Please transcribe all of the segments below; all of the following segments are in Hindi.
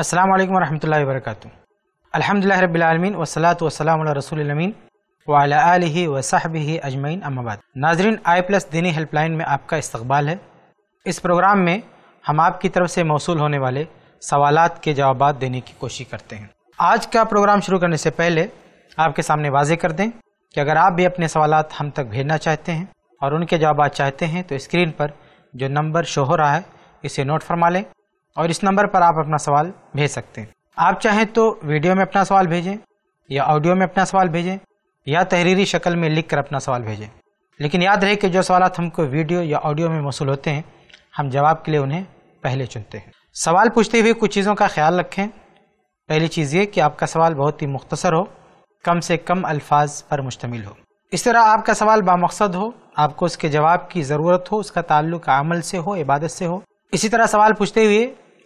अस्सलाम वालेकुम रहमतुल्लाहि व बरकातुहू अल्हम्दुलिल्लाह रब्बिल आलमीन वसलात वसलाम अला रसूल अमीन वाला आलिहि व साहबिहि अजमैन अम्माबाद नाजरीन आई प्लस दीनी हेल्पलाइन में आपका इस्तकबाल है इस प्रोग्राम में हम आपकी तरफ से मौसू होने वाले सवाल के जवाब देने की कोशिश करते हैं आज का प्रोग्राम शुरू करने से पहले आपके सामने वाजे कर दें कि अगर आप भी अपने सवाल हम तक भेजना चाहते हैं और उनके जवाब चाहते हैं तो स्क्रीन पर जो नंबर शो हो रहा है इसे नोट फरमा लें और इस नंबर पर आप अपना सवाल भेज सकते हैं आप चाहें तो वीडियो में अपना सवाल भेजें या ऑडियो में अपना सवाल भेजें या तहरीरी शक्ल में लिख कर अपना सवाल भेजें लेकिन याद रहे कि जो सवाल हमको वीडियो या ऑडियो में मौसू होते हैं हम जवाब के लिए उन्हें पहले चुनते हैं सवाल पूछते हुए कुछ चीज़ों का ख्याल रखें पहली चीज़ ये कि आपका सवाल बहुत ही मुख्तसर हो कम से कम अल्फाज पर मुश्तमिल हो इस तरह आपका सवाल बामकसद हो आपको उसके जवाब की ज़रूरत हो उसका ताल्लुक अमल से हो इबादत से हो इसी तरह सवाल पूछते हुए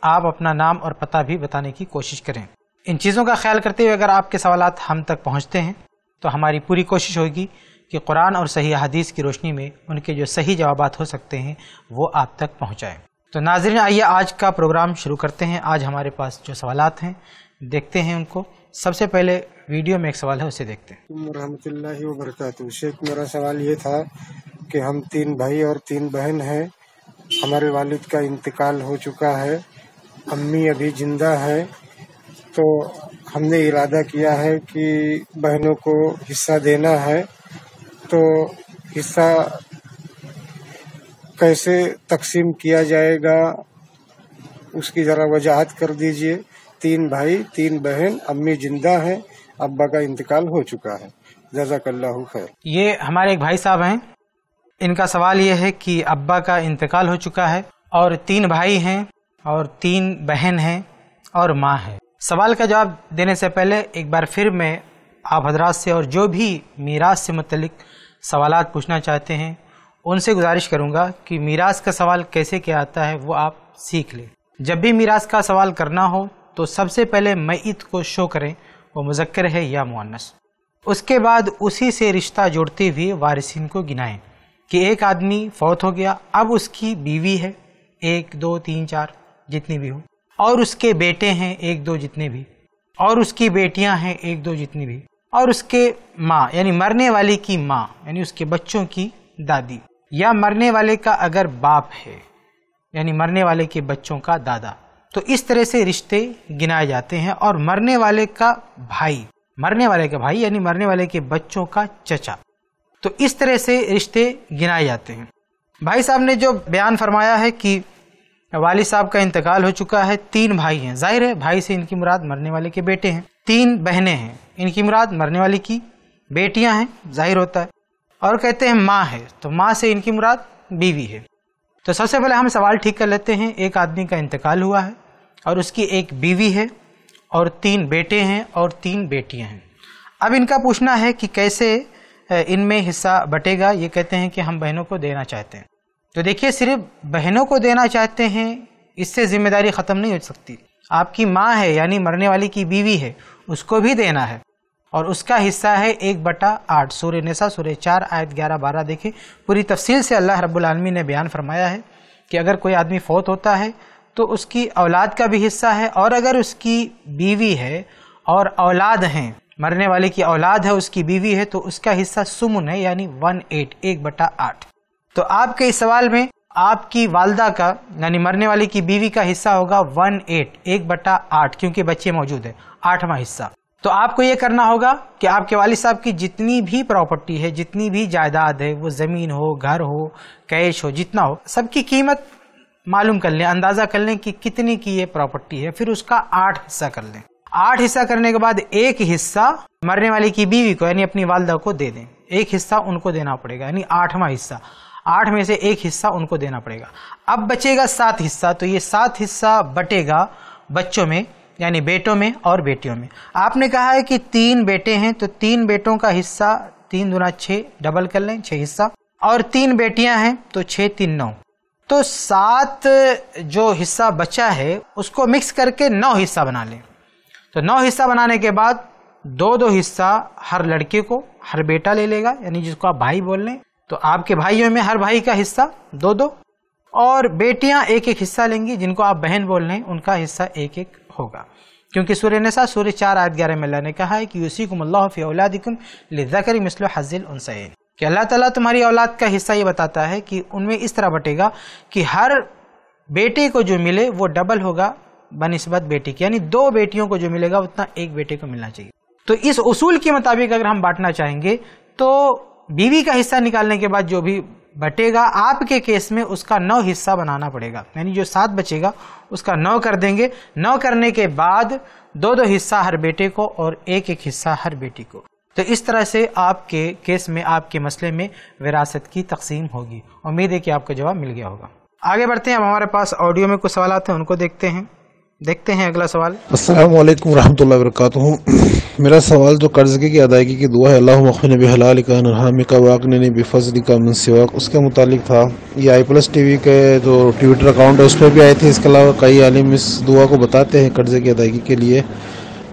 आप अपना नाम और पता भी बताने की कोशिश करें इन चीज़ों का ख्याल करते हुए अगर आपके सवाल हम तक पहुँचते हैं तो हमारी पूरी कोशिश होगी कि कुरान और सही हदीस की रोशनी में उनके जो सही जवाब हो सकते हैं वो आप तक पहुँचाएँ तो नाजरन आइए आज का प्रोग्राम शुरू करते हैं आज हमारे पास जो सवाल हैं देखते हैं उनको सबसे पहले वीडियो में एक सवाल है उसे देखते हैं रहमतुल्लाहि वबरकatuh शेख मेरा सवाल ये था कि हम तीन भाई और तीन बहन हैं हमारे वालिद का इंतकाल हो चुका है अम्मी अभी जिंदा है तो हमने इरादा किया है कि बहनों को हिस्सा देना है तो हिस्सा कैसे तकसीम किया जाएगा उसकी ज़रा वजाहत कर दीजिए तीन भाई तीन बहन अम्मी जिंदा हैं अब्बा का इंतकाल हो चुका है जजाकल्ला खैर ये हमारे एक भाई साहब हैं इनका सवाल ये है कि अब्बा का इंतकाल हो चुका है और तीन भाई हैं और तीन बहन हैं और माँ है सवाल का जवाब देने से पहले एक बार फिर मैं आप हजरात से और जो भी मीरास से मतलब सवाल पूछना चाहते हैं उनसे गुजारिश करूंगा कि मीरास का सवाल कैसे किया आता है वो आप सीख लें जब भी मीरास का सवाल करना हो तो सबसे पहले मईत को शो करें वो मुजक्र है या मुनस उसके बाद उसी से रिश्ता जोड़ते हुए वारिसिन को गिनाएं कि एक आदमी फौत हो गया अब उसकी बीवी है एक दो तीन चार जितनी भी हो और उसके बेटे हैं एक दो जितने भी और उसकी बेटियां हैं एक दो जितनी भी और उसके माँ यानी मरने वाले की माँ यानी उसके बच्चों की दादी या मरने वाले का अगर बाप है यानी मरने वाले के बच्चों का दादा तो इस तरह से रिश्ते गिनाए जाते हैं और मरने वाले का भाई मरने वाले का भाई यानी मरने वाले के बच्चों का चचा तो इस तरह से रिश्ते गिनाए जाते हैं भाई साहब ने जो बयान फरमाया है कि वालिद साहब का इंतकाल हो चुका है तीन भाई हैं जाहिर है भाई से इनकी मुराद मरने वाले के बेटे हैं तीन बहनें हैं इनकी मुराद मरने वाले की बेटियां हैं जाहिर होता है और कहते हैं माँ है तो माँ से इनकी मुराद बीवी है तो सबसे पहले हम सवाल ठीक कर लेते हैं एक आदमी का इंतकाल हुआ है और उसकी एक बीवी है और तीन बेटे हैं और तीन बेटियां हैं अब इनका पूछना है कि कैसे इनमें हिस्सा बटेगा ये कहते हैं कि हम बहनों को देना चाहते हैं तो देखिए सिर्फ बहनों को देना चाहते हैं इससे जिम्मेदारी ख़त्म नहीं हो सकती आपकी माँ है यानी मरने वाली की बीवी है उसको भी देना है और उसका हिस्सा है एक बटा आठ सूर्य नसा सूर्य चार आयत ग्यारह बारह देखें पूरी तफसील से अल्लाह रब्लमी ने बयान फरमाया है कि अगर कोई आदमी फौत होता है तो उसकी औलाद का भी हिस्सा है और अगर उसकी बीवी है और औलाद हैं मरने वाले की औलाद है उसकी बीवी है तो उसका हिस्सा सुमन है यानी वन एट एक बटा आठ तो आपके इस सवाल में आपकी वालदा का यानी मरने वाले की बीवी का हिस्सा होगा वन एट एक बटा आठ क्योंकि बच्चे मौजूद है आठवां हिस्सा तो आपको ये करना होगा कि आपके वालिद साहब की जितनी भी प्रॉपर्टी है जितनी भी जायदाद है वो ज़मीन हो घर हो कैश हो जितना हो सबकी कीमत मालूम कर लें अंदाज़ा कर लें कि कितनी की ये प्रॉपर्टी है फिर उसका आठ हिस्सा कर लें आठ हिस्सा करने के बाद एक हिस्सा मरने वाले की बीवी को यानी अपनी वालदा को दे दें एक हिस्सा उनको देना पड़ेगा यानी आठवां हिस्सा आठ में से एक हिस्सा उनको देना पड़ेगा अब बचेगा सात हिस्सा तो ये सात हिस्सा बटेगा बच्चों में यानी बेटों में और बेटियों में आपने कहा है कि तीन बेटे हैं तो तीन बेटों का हिस्सा तीन दुना छः डबल कर लें छः हिस्सा और तीन बेटियां हैं तो छः तीन नौ तो सात जो हिस्सा बचा है उसको मिक्स करके नौ हिस्सा बना लें तो नौ हिस्सा बनाने के बाद दो दो हिस्सा हर लड़के को हर बेटा ले लेगा यानी जिसको आप भाई बोल लें तो आपके भाइयों में हर भाई का हिस्सा दो दो और बेटियां एक एक हिस्सा लेंगी जिनको आप बहन बोल रहे हैं उनका हिस्सा एक एक होगा क्योंकि सूर्य नसा सूर्य चार आयत ग्यारह में अल्लाह ने कहा है कि उसी कुमल्लाफ़ी औलादिकुम लिजाकरी मिसल हजिल उनसैन कि अल्लाह ताला तुम्हारी औलाद का हिस्सा ये बताता है कि उनमें इस तरह बटेगा कि हर बेटे को जो मिले वो डबल होगा बनस्बत बेटी की यानी दो बेटियों को जो मिलेगा उतना एक बेटे को मिलना चाहिए तो इस उसूल के मुताबिक अगर हम बांटना चाहेंगे तो बीवी का हिस्सा निकालने के बाद जो भी बटेगा आपके केस में उसका नौ हिस्सा बनाना पड़ेगा यानी जो सात बचेगा उसका नौ कर देंगे नौ करने के बाद दो दो हिस्सा हर बेटे को और एक एक हिस्सा हर बेटी को तो इस तरह से आपके केस में आपके मसले में विरासत की तकसीम होगी उम्मीद है कि आपको जवाब मिल गया होगा आगे बढ़ते हैं अब हमारे पास ऑडियो में कुछ सवाल आते हैं उनको देखते हैं देखते हैं अगला सवाल असल वरहमल वरक मेरा सवाल जो कर्ज़े की अदायगी की दुआ है अल्लाह का नरहम का वाकन का मनसिवाक उसके मुतालिक था ये आई प्लस टी वी के जो ट्विटर अकाउंट है उस पर भी आए थे इसके अलावा कई आलिम इस दुआ को बताते हैं कर्ज़े की अदायगी के लिए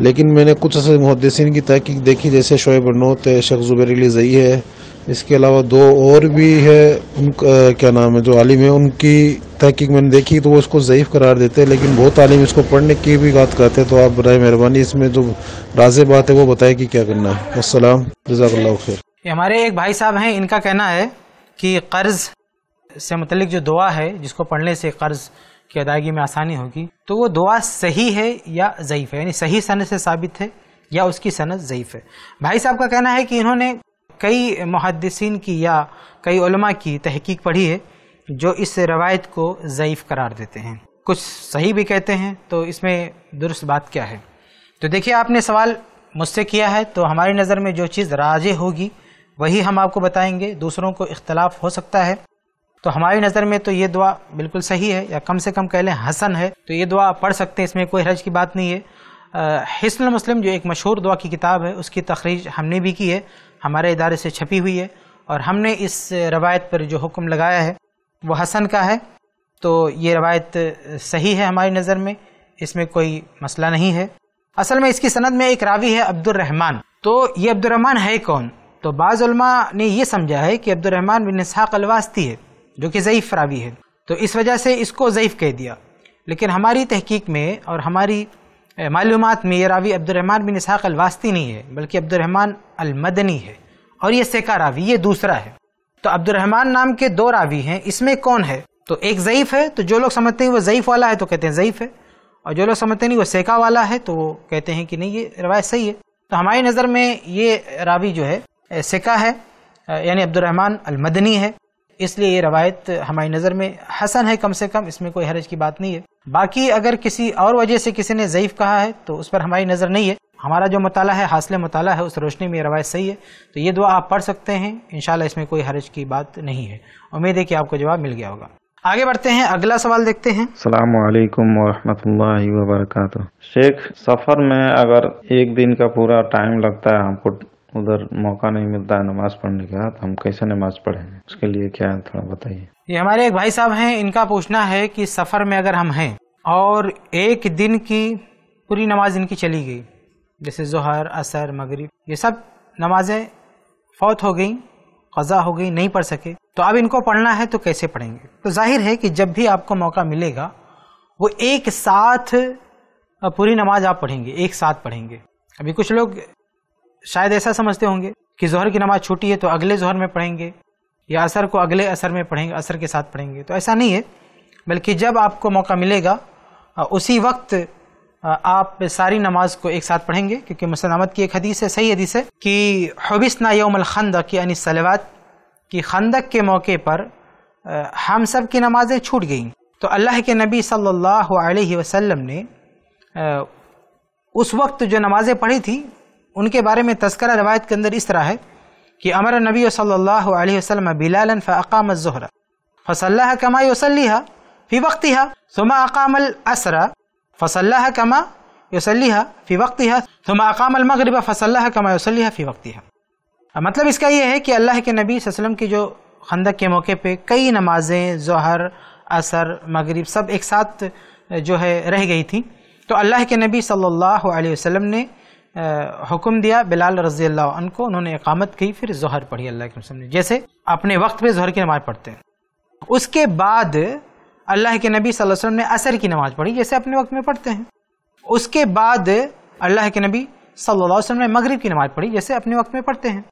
लेकिन मैंने कुछ ऐसे मुहदसिन की तहकीक देखी जैसे शोएब नोत है शेख जुबेर अली जई है इसके अलावा दो और भी है उनका क्या नाम है जो आलिम है उनकी तहकीक मैंने देखी तो वो इसको ज़यीफ़ करार देते हैं लेकिन बहुत आलिम इसको पढ़ने की भी बात करते हैं तो आप बर मेहरबानी इसमें जो राज बात है वो बताए कि क्या करना है असलम जजाकल्ला खैर हमारे एक भाई साहब हैं इनका कहना है कि कर्ज़ से मतलब जो दुआ है जिसको पढ़ने से कर्ज़ की अदायगी में आसानी होगी तो वो दुआ सही है या ज़यीफ़ है यानी सही सनत से साबित है या उसकी सनत ज़यीफ़ है भाई साहब का कहना है कि इन्होंने कई मुहदसिन की या कई उलमा की तहकीक पढ़ी है जो इस रवायत को ज़यीफ़ करार देते हैं कुछ सही भी कहते हैं तो इसमें दुरुस्त बात क्या है तो देखिए आपने सवाल मुझसे किया है तो हमारी नज़र में जो चीज़ राज होगी वही हम आपको बताएंगे दूसरों को इख्तलाफ हो सकता है तो हमारी नज़र में तो ये दुआ बिल्कुल सही है या कम से कम कह लें हसन है तो ये दुआ पढ़ सकते हैं इसमें कोई हरज की बात नहीं है हिसन मुस्लिम जो एक मशहूर दुआ की किताब है उसकी तखरीज हमने भी की है हमारे इदारे से छपी हुई है और हमने इस रवायत पर जो हुक्म लगाया है वो हसन का है तो ये रवायत सही है हमारी नज़र में इसमें कोई मसला नहीं है असल में इसकी सनद में एक रावी है अब्दुलरहमान तो ये अब्दुलरहमान है कौन तो बाज़ुलमा ने यह समझा है कि अब्दुलरहमान बिन इसहाक अलवास्ती है जो कि ज़यीफ़ रावी है तो इस वजह से इसको ज़यीफ़ कह दिया लेकिन हमारी तहकीक में और हमारी मालूम में ये रावी अब्दुलरहमान बिन इसहाक अलवास्ती नहीं है बल्कि अब्दुलरहमान अलमदनी है और ये सेका रावी ये दूसरा है तो अब्दुलरहमान नाम के दो रावी हैं इसमें कौन है तो एक ज़यीफ़ है तो जो लोग समझते हैं वो ज़यीफ़ वाला है तो कहते हैं ज़यीफ़ है और जो लोग समझते नहीं वो सेका वाला है तो वो कहते हैं कि नहीं ये रवायत सही है तो हमारी नज़र में ये रावी जो है सेका है यानी अब्दुलरहमान अलमदनी है इसलिए ये रवायत हमारी नज़र में हसन है कम से कम इसमें कोई हरज की बात नहीं है बाकी अगर किसी और वजह से किसी ने ज़यीफ़ कहा है तो उस पर हमारी नज़र नहीं है हमारा जो मताला है हासिल मताला है उस रोशनी में रवायत सही है तो ये दुआ आप पढ़ सकते हैं इन इसमें कोई हर्ज की बात नहीं है उम्मीद है कि आपको जवाब मिल गया होगा आगे बढ़ते हैं अगला सवाल देखते हैं सलामकुम वरहमतुल्लाह वबरक शेख सफ़र में अगर एक दिन का पूरा टाइम लगता है हमको उधर मौका नहीं मिलता है नमाज पढ़ने का तो हम कैसे नमाज पढ़ेंगे उसके लिए क्या है थोड़ा बताइए ये हमारे एक भाई साहब हैं इनका पूछना है कि सफ़र में अगर हम हैं और एक दिन की पूरी नमाज इनकी चली गई जैसे जहर असर मगरिब ये सब नमाजें फौत हो गई क़ज़ा हो गई नहीं पढ़ सके तो अब इनको पढ़ना है तो कैसे पढ़ेंगे तो जाहिर है कि जब भी आपको मौका मिलेगा वो एक साथ पूरी नमाज आप पढ़ेंगे एक साथ पढ़ेंगे अभी कुछ लोग शायद ऐसा समझते होंगे कि जहर की नमाज छूटी है तो अगले जहर में पढ़ेंगे या असर को अगले असर में पढ़ेंगे असर के साथ पढ़ेंगे तो ऐसा नहीं है बल्कि जब आपको मौका मिलेगा उसी वक्त आप सारी नमाज को एक साथ पढ़ेंगे क्योंकि मुसलमत की एक हदीस है सही हदीस है कि हबिसना यौमल खंदक यानी सलवात की खंदक के मौके पर हम सब की नमाज़ें छूट गईं तो अल्लाह के नबी सल्लल्लाहु अलैहि वसल्लम ने उस वक्त जो नमाज़ें पढ़ी थी उनके बारे में तस्करा रवायत के अंदर इस तरह है कि अमर नबी सल्लल्लाहु अलैहि वसल्लम फ़ाकाम जहरा फसल्ला कमा वसली फ़ी वक्तिहा सुमा अकामल असरा फसल्ला कमा यसल्लिहा फ़ी वक्त है तुम अकाम अलमगरब फसल्ला कमा यसल्लिहा फ़ी वक्त है मतलब इसका यह है कि अल्लाह के नबी वसम की जो खंदक के मौके पे कई नमाजें जहर असर मगरिब सब एक साथ जो है रह गई थी तो अल्लाह के नबी सल्लल्लाहु अलैहि वसल्लम ने हुक्म दिया बिलाल रजी अल्लाह को उन्होंने इकामत की फिर जहर पढ़ी अल्लाह के ने जैसे अपने वक्त पे जहर की नमाज पढ़ते हैं उसके बाद अल्लाह के नबी सल्लल्लाहु अलैहि वसल्लम ने असर की नमाज़ पढ़ी जैसे अपने वक्त में पढ़ते हैं उसके बाद अल्लाह के नबी सल्लल्लाहु अलैहि वसल्लम ने मगरिब की नमाज़ पढ़ी जैसे अपने वक्त में पढ़ते हैं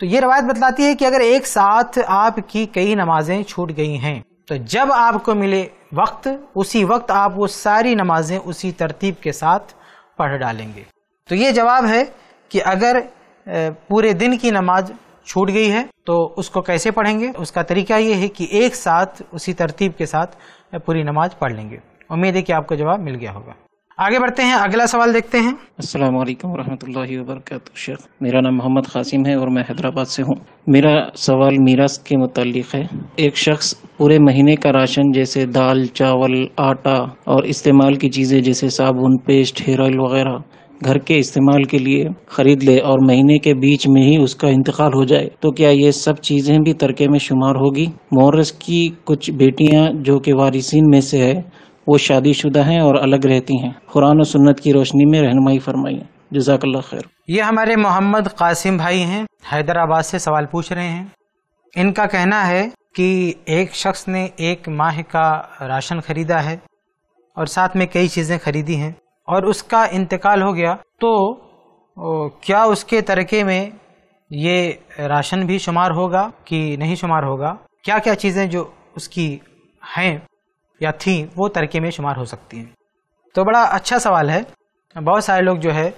तो ये रवायत बतलाती है कि अगर एक साथ आपकी कई नमाजें छूट गई हैं तो जब आपको मिले वक्त उसी वक्त आप वो सारी नमाजें उसी तरतीब के साथ पढ़ डालेंगे तो ये जवाब है कि अगर पूरे दिन की नमाज छूट गई है तो उसको कैसे पढ़ेंगे उसका तरीका ये है कि एक साथ उसी तरतीब के साथ पूरी नमाज पढ़ लेंगे उम्मीद है कि आपको जवाब मिल गया होगा आगे बढ़ते हैं अगला सवाल देखते हैं अस्सलाम वालेकुम वरहमतुल्लाहि शेख मेरा नाम मोहम्मद कासिम है और मैं हैदराबाद से हूँ मेरा सवाल मीरास के मुतालिक है एक शख्स पूरे महीने का राशन जैसे दाल चावल आटा और इस्तेमाल की चीज़ें जैसे साबुन पेस्ट हेयर ऑयल वगैरह घर के इस्तेमाल के लिए खरीद ले और महीने के बीच में ही उसका इंतकाल हो जाए तो क्या ये सब चीज़ें भी तरके में शुमार होगी मोरस की कुछ बेटियाँ जो कि वारिसन में से है वो शादीशुदा हैं और अलग रहती हैं कुरान और सुन्नत की रोशनी में रहनमाई फरमाई जजाकल्ला खैर ये हमारे मोहम्मद कासिम भाई हैं हैदराबाद से सवाल पूछ रहे हैं इनका कहना है कि एक शख्स ने एक माह का राशन खरीदा है और साथ में कई चीज़ें खरीदी हैं और उसका इंतकाल हो गया तो क्या उसके तरके में ये राशन भी शुमार होगा कि नहीं शुमार होगा क्या क्या चीज़ें जो उसकी हैं या थी वो तरके में शुमार हो सकती हैं तो बड़ा अच्छा सवाल है बहुत सारे लोग जो है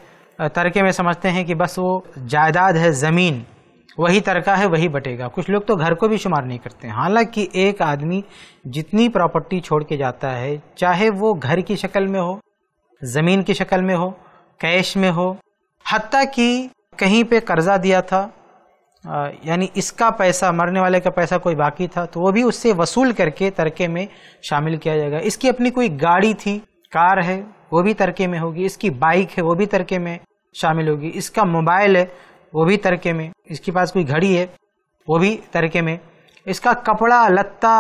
तरके में समझते हैं कि बस वो जायदाद है ज़मीन वही तरका है वही बटेगा कुछ लोग तो घर को भी शुमार नहीं करते हालांकि एक आदमी जितनी प्रॉपर्टी छोड़ के जाता है चाहे वो घर की शक्ल में हो ज़मीन की शक्ल में हो कैश में हो हती कि कहीं पे कर्जा दिया था यानी इसका पैसा मरने वाले का पैसा कोई बाकी था तो वो भी उससे वसूल करके तरके में शामिल किया जाएगा इसकी अपनी कोई गाड़ी थी कार है वो भी तरके में होगी इसकी बाइक है वो भी तरके में शामिल होगी इसका मोबाइल है वो भी तरके में इसके पास कोई घड़ी है वो भी तरके में इसका कपड़ा लत्ता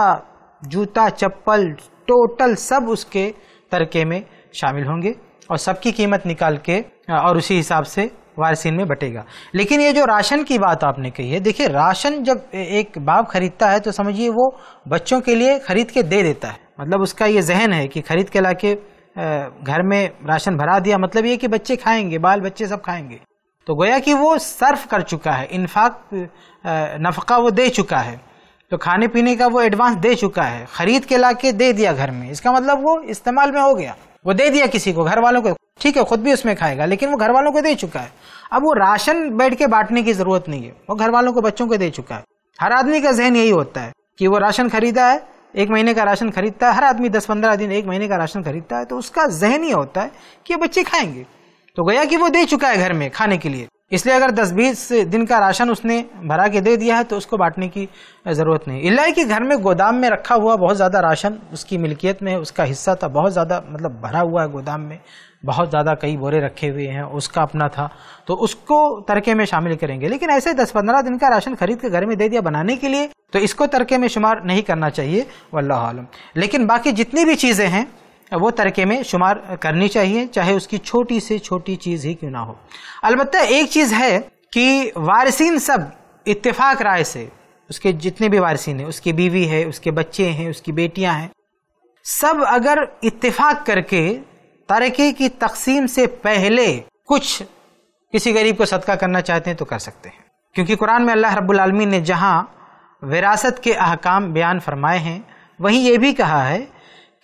जूता चप्पल टोटल सब उसके तरके में शामिल होंगे और सबकी कीमत निकाल के और उसी हिसाब से वारसीन में बटेगा लेकिन ये जो राशन की बात आपने कही है देखिए राशन जब एक बाप खरीदता है तो समझिए वो बच्चों के लिए खरीद के दे देता है मतलब उसका ये जहन है कि खरीद के लाके घर में राशन भरा दिया मतलब ये कि बच्चे खाएंगे बाल बच्चे सब खाएंगे तो गोया कि वो सर्फ कर चुका है इनफाक नफका वो दे चुका है तो खाने पीने का वो एडवांस दे चुका है ख़रीद के लाके दे दिया घर में इसका मतलब वो इस्तेमाल में हो गया वो दे दिया किसी को घर वालों को ठीक है खुद भी उसमें खाएगा लेकिन वो घर वालों को दे चुका है अब वो राशन बैठ के बांटने की जरूरत नहीं है वो घर वालों को बच्चों को दे चुका है हर आदमी का जहन यही होता है कि वो राशन खरीदा है एक महीने का राशन खरीदता है हर आदमी दस पंद्रह दिन एक महीने का राशन खरीदता है तो उसका जहन ही होता है कि ये बच्चे खाएंगे तो गया कि वो दे चुका है घर में खाने के लिए इसलिए अगर 10-20 दिन का राशन उसने भरा के दे दिया है तो उसको बांटने की ज़रूरत नहीं इलाई के घर में गोदाम में रखा हुआ बहुत ज़्यादा राशन उसकी मिल्कियत में है उसका हिस्सा था बहुत ज़्यादा मतलब भरा हुआ है गोदाम में बहुत ज़्यादा कई बोरे रखे हुए हैं उसका अपना था तो उसको तरके में शामिल करेंगे लेकिन ऐसे दस पंद्रह दिन का राशन खरीद के घर में दे दिया बनाने के लिए तो इसको तरके में शुमार नहीं करना चाहिए वल्लम लेकिन बाकी जितनी भी चीज़ें हैं वो तरीके में शुमार करनी चाहिए चाहे उसकी छोटी से छोटी चीज़ ही क्यों ना हो अलबत् एक चीज़ है कि वारसिन सब इत्तेफाक राय से उसके जितने भी वारसिन है उसकी बीवी है उसके बच्चे हैं उसकी बेटियां हैं सब अगर इत्तेफाक करके तरीके की तकसीम से पहले कुछ किसी गरीब को सदका करना चाहते हैं तो कर सकते हैं क्योंकि कुरान में अल्लाह रब्बुल ने जहां विरासत के अहकाम बयान फरमाए हैं वहीं ये भी कहा है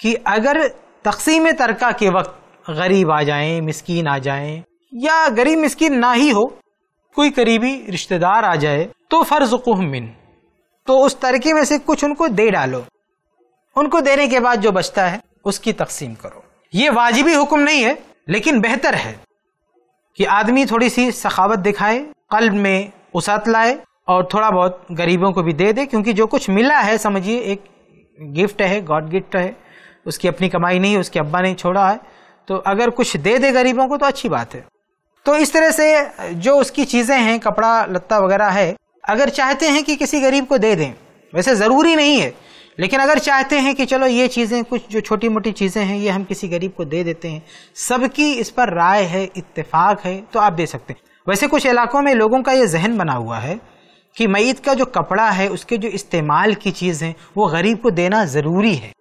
कि अगर तकसीम तरका के वक्त गरीब आ जाएं मिसकीन आ जाएं या गरीब मिसकीन ना ही हो कोई करीबी रिश्तेदार आ जाए तो फ़र्ज मिन तो उस तरके में से कुछ उनको दे डालो उनको देने के बाद जो बचता है उसकी तकसीम करो ये वाजिबी हुक्म नहीं है लेकिन बेहतर है कि आदमी थोड़ी सी सखावत दिखाए कल्ब में उसात लाए और थोड़ा बहुत गरीबों को भी दे दे क्योंकि जो कुछ मिला है समझिए एक गिफ्ट है गॉड गिफ्ट है उसकी अपनी कमाई नहीं उसके अब्बा ने छोड़ा है तो अगर कुछ दे दे गरीबों को तो अच्छी बात है तो इस तरह से जो उसकी चीज़ें हैं कपड़ा लत्ता वगैरह है अगर चाहते हैं कि किसी गरीब को दे दें वैसे ज़रूरी नहीं है लेकिन अगर चाहते हैं कि चलो ये चीज़ें कुछ जो छोटी मोटी चीज़ें हैं ये हम किसी गरीब को दे देते हैं सबकी इस पर राय है इत्तेफाक है तो आप दे सकते हैं वैसे कुछ इलाकों में लोगों का ये जहन बना हुआ है कि मईत का जो कपड़ा है उसके जो इस्तेमाल की चीज़ है वो गरीब को देना ज़रूरी है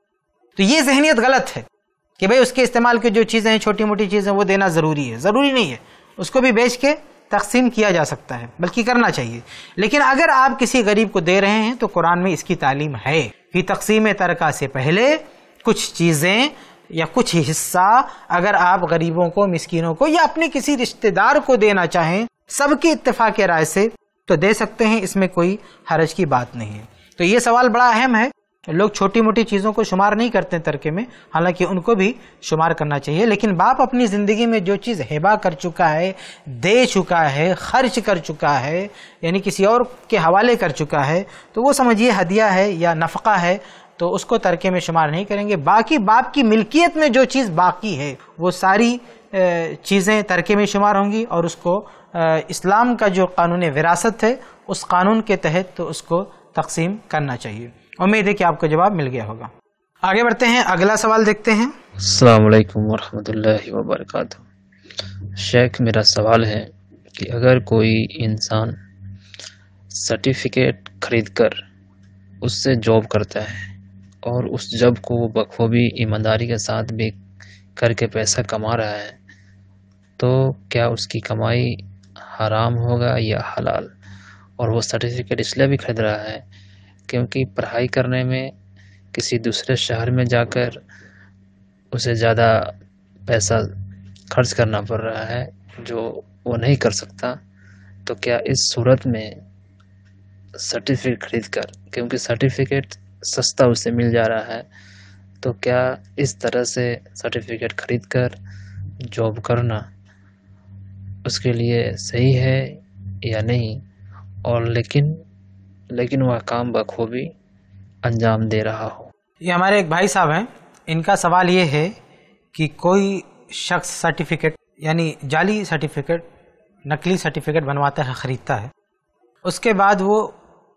तो ये जहनीत गलत है कि भाई उसके इस्तेमाल की जो चीज़ें हैं छोटी मोटी चीज़ें वो देना ज़रूरी है ज़रूरी नहीं है उसको भी बेच के तकसीम किया जा सकता है बल्कि करना चाहिए लेकिन अगर आप किसी गरीब को दे रहे हैं तो कुरान में इसकी तालीम है कि तकसीम तरका से पहले कुछ चीज़ें या कुछ हिस्सा अगर आप गरीबों को मस्किनों को या अपने किसी रिश्तेदार को देना चाहें सबके इतफाक राय से तो दे सकते हैं इसमें कोई हरज की बात नहीं है तो ये सवाल बड़ा अहम है लोग छोटी मोटी चीज़ों को शुमार नहीं करते तरके में हालांकि उनको भी शुमार करना चाहिए लेकिन बाप अपनी ज़िंदगी में जो चीज़ हेबा कर चुका है दे चुका है खर्च कर चुका है यानी किसी और के हवाले कर चुका है तो वो समझिए हदिया है या नफ़ा है तो उसको तरके में शुमार नहीं करेंगे बाकी बाप की मिल्कियत में जो चीज़ बाकी है वो सारी चीज़ें तरके में शुमार होंगी और उसको इस्लाम का जो कानून विरासत है उस कानून के तहत तो उसको तकसीम करना चाहिए उम्मीद है कि आपको जवाब मिल गया होगा आगे बढ़ते हैं अगला सवाल देखते हैं असलकम वरहमल वबरक शेख मेरा सवाल है कि अगर कोई इंसान सर्टिफिकेट खरीद कर उससे जॉब करता है और उस जॉब को वो बखूबी ईमानदारी के साथ भी करके पैसा कमा रहा है तो क्या उसकी कमाई हराम होगा या हलाल और वो सर्टिफिकेट इसलिए भी खरीद रहा है क्योंकि पढ़ाई करने में किसी दूसरे शहर में जाकर उसे ज़्यादा पैसा खर्च करना पड़ रहा है जो वो नहीं कर सकता तो क्या इस सूरत में सर्टिफिकेट खरीद कर क्योंकि सर्टिफिकेट सस्ता उसे मिल जा रहा है तो क्या इस तरह से सर्टिफिकेट खरीद कर जॉब करना उसके लिए सही है या नहीं और लेकिन लेकिन वह काम बखूबी अंजाम दे रहा हो ये हमारे एक भाई साहब हैं इनका सवाल ये है कि कोई शख्स सर्टिफिकेट यानी जाली सर्टिफिकेट नकली सर्टिफिकेट बनवाता है ख़रीदता है उसके बाद वो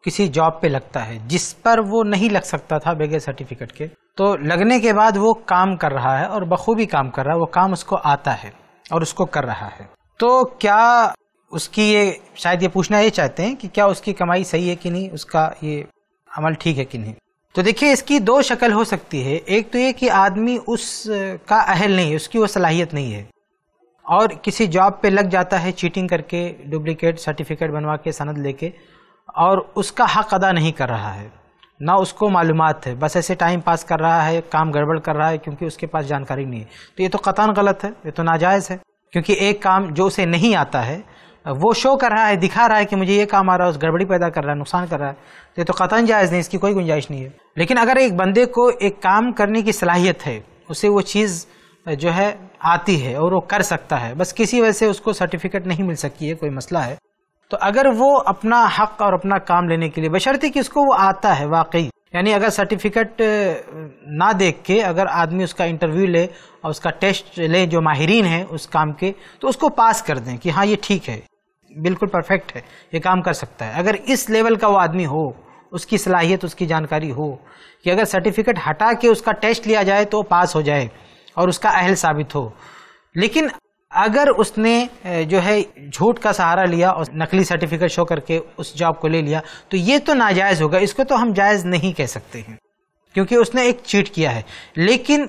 किसी जॉब पे लगता है जिस पर वो नहीं लग सकता था बगैर सर्टिफिकेट के तो लगने के बाद वो काम कर रहा है और बखूबी काम कर रहा है वो काम उसको आता है और उसको कर रहा है तो क्या उसकी ये शायद ये पूछना ये चाहते हैं कि क्या उसकी कमाई सही है कि नहीं उसका ये अमल ठीक है कि नहीं तो देखिए इसकी दो शक्ल हो सकती है एक तो ये कि आदमी उस का अहल नहीं है उसकी वो सलाहियत नहीं है और किसी जॉब पे लग जाता है चीटिंग करके डुप्लीकेट सर्टिफिकेट बनवा के सनद लेके और उसका हक अदा नहीं कर रहा है ना उसको मालूम है बस ऐसे टाइम पास कर रहा है काम गड़बड़ कर रहा है क्योंकि उसके पास जानकारी नहीं है तो ये तो कतान गलत है ये तो नाजायज़ है क्योंकि एक काम जो उसे नहीं आता है वो शो कर रहा है दिखा रहा है कि मुझे ये काम आ रहा है उस गड़बड़ी पैदा कर रहा है नुकसान कर रहा है तो ये तो कतन जायज़ नहीं इसकी कोई गुंजाइश नहीं है लेकिन अगर एक बंदे को एक काम करने की सलाहियत है उसे वो चीज़ जो है आती है और वो कर सकता है बस किसी वजह से उसको सर्टिफिकेट नहीं मिल सकती है कोई मसला है तो अगर वो अपना हक और अपना काम लेने के लिए बशर्ते कि उसको वो आता है वाकई यानी अगर सर्टिफिकेट ना देख के अगर आदमी उसका इंटरव्यू ले और उसका टेस्ट ले जो माहरीन है उस काम के तो उसको पास कर दें कि हाँ ये ठीक है बिल्कुल परफेक्ट है ये काम कर सकता है अगर इस लेवल का वो आदमी हो उसकी सलाहियत उसकी जानकारी हो कि अगर सर्टिफिकेट हटा के उसका टेस्ट लिया जाए तो पास हो जाए और उसका अहल साबित हो लेकिन अगर उसने जो है झूठ का सहारा लिया और नकली सर्टिफिकेट शो करके उस जॉब को ले लिया तो ये तो नाजायज़ होगा इसको तो हम जायज़ नहीं कह सकते हैं क्योंकि उसने एक चीट किया है लेकिन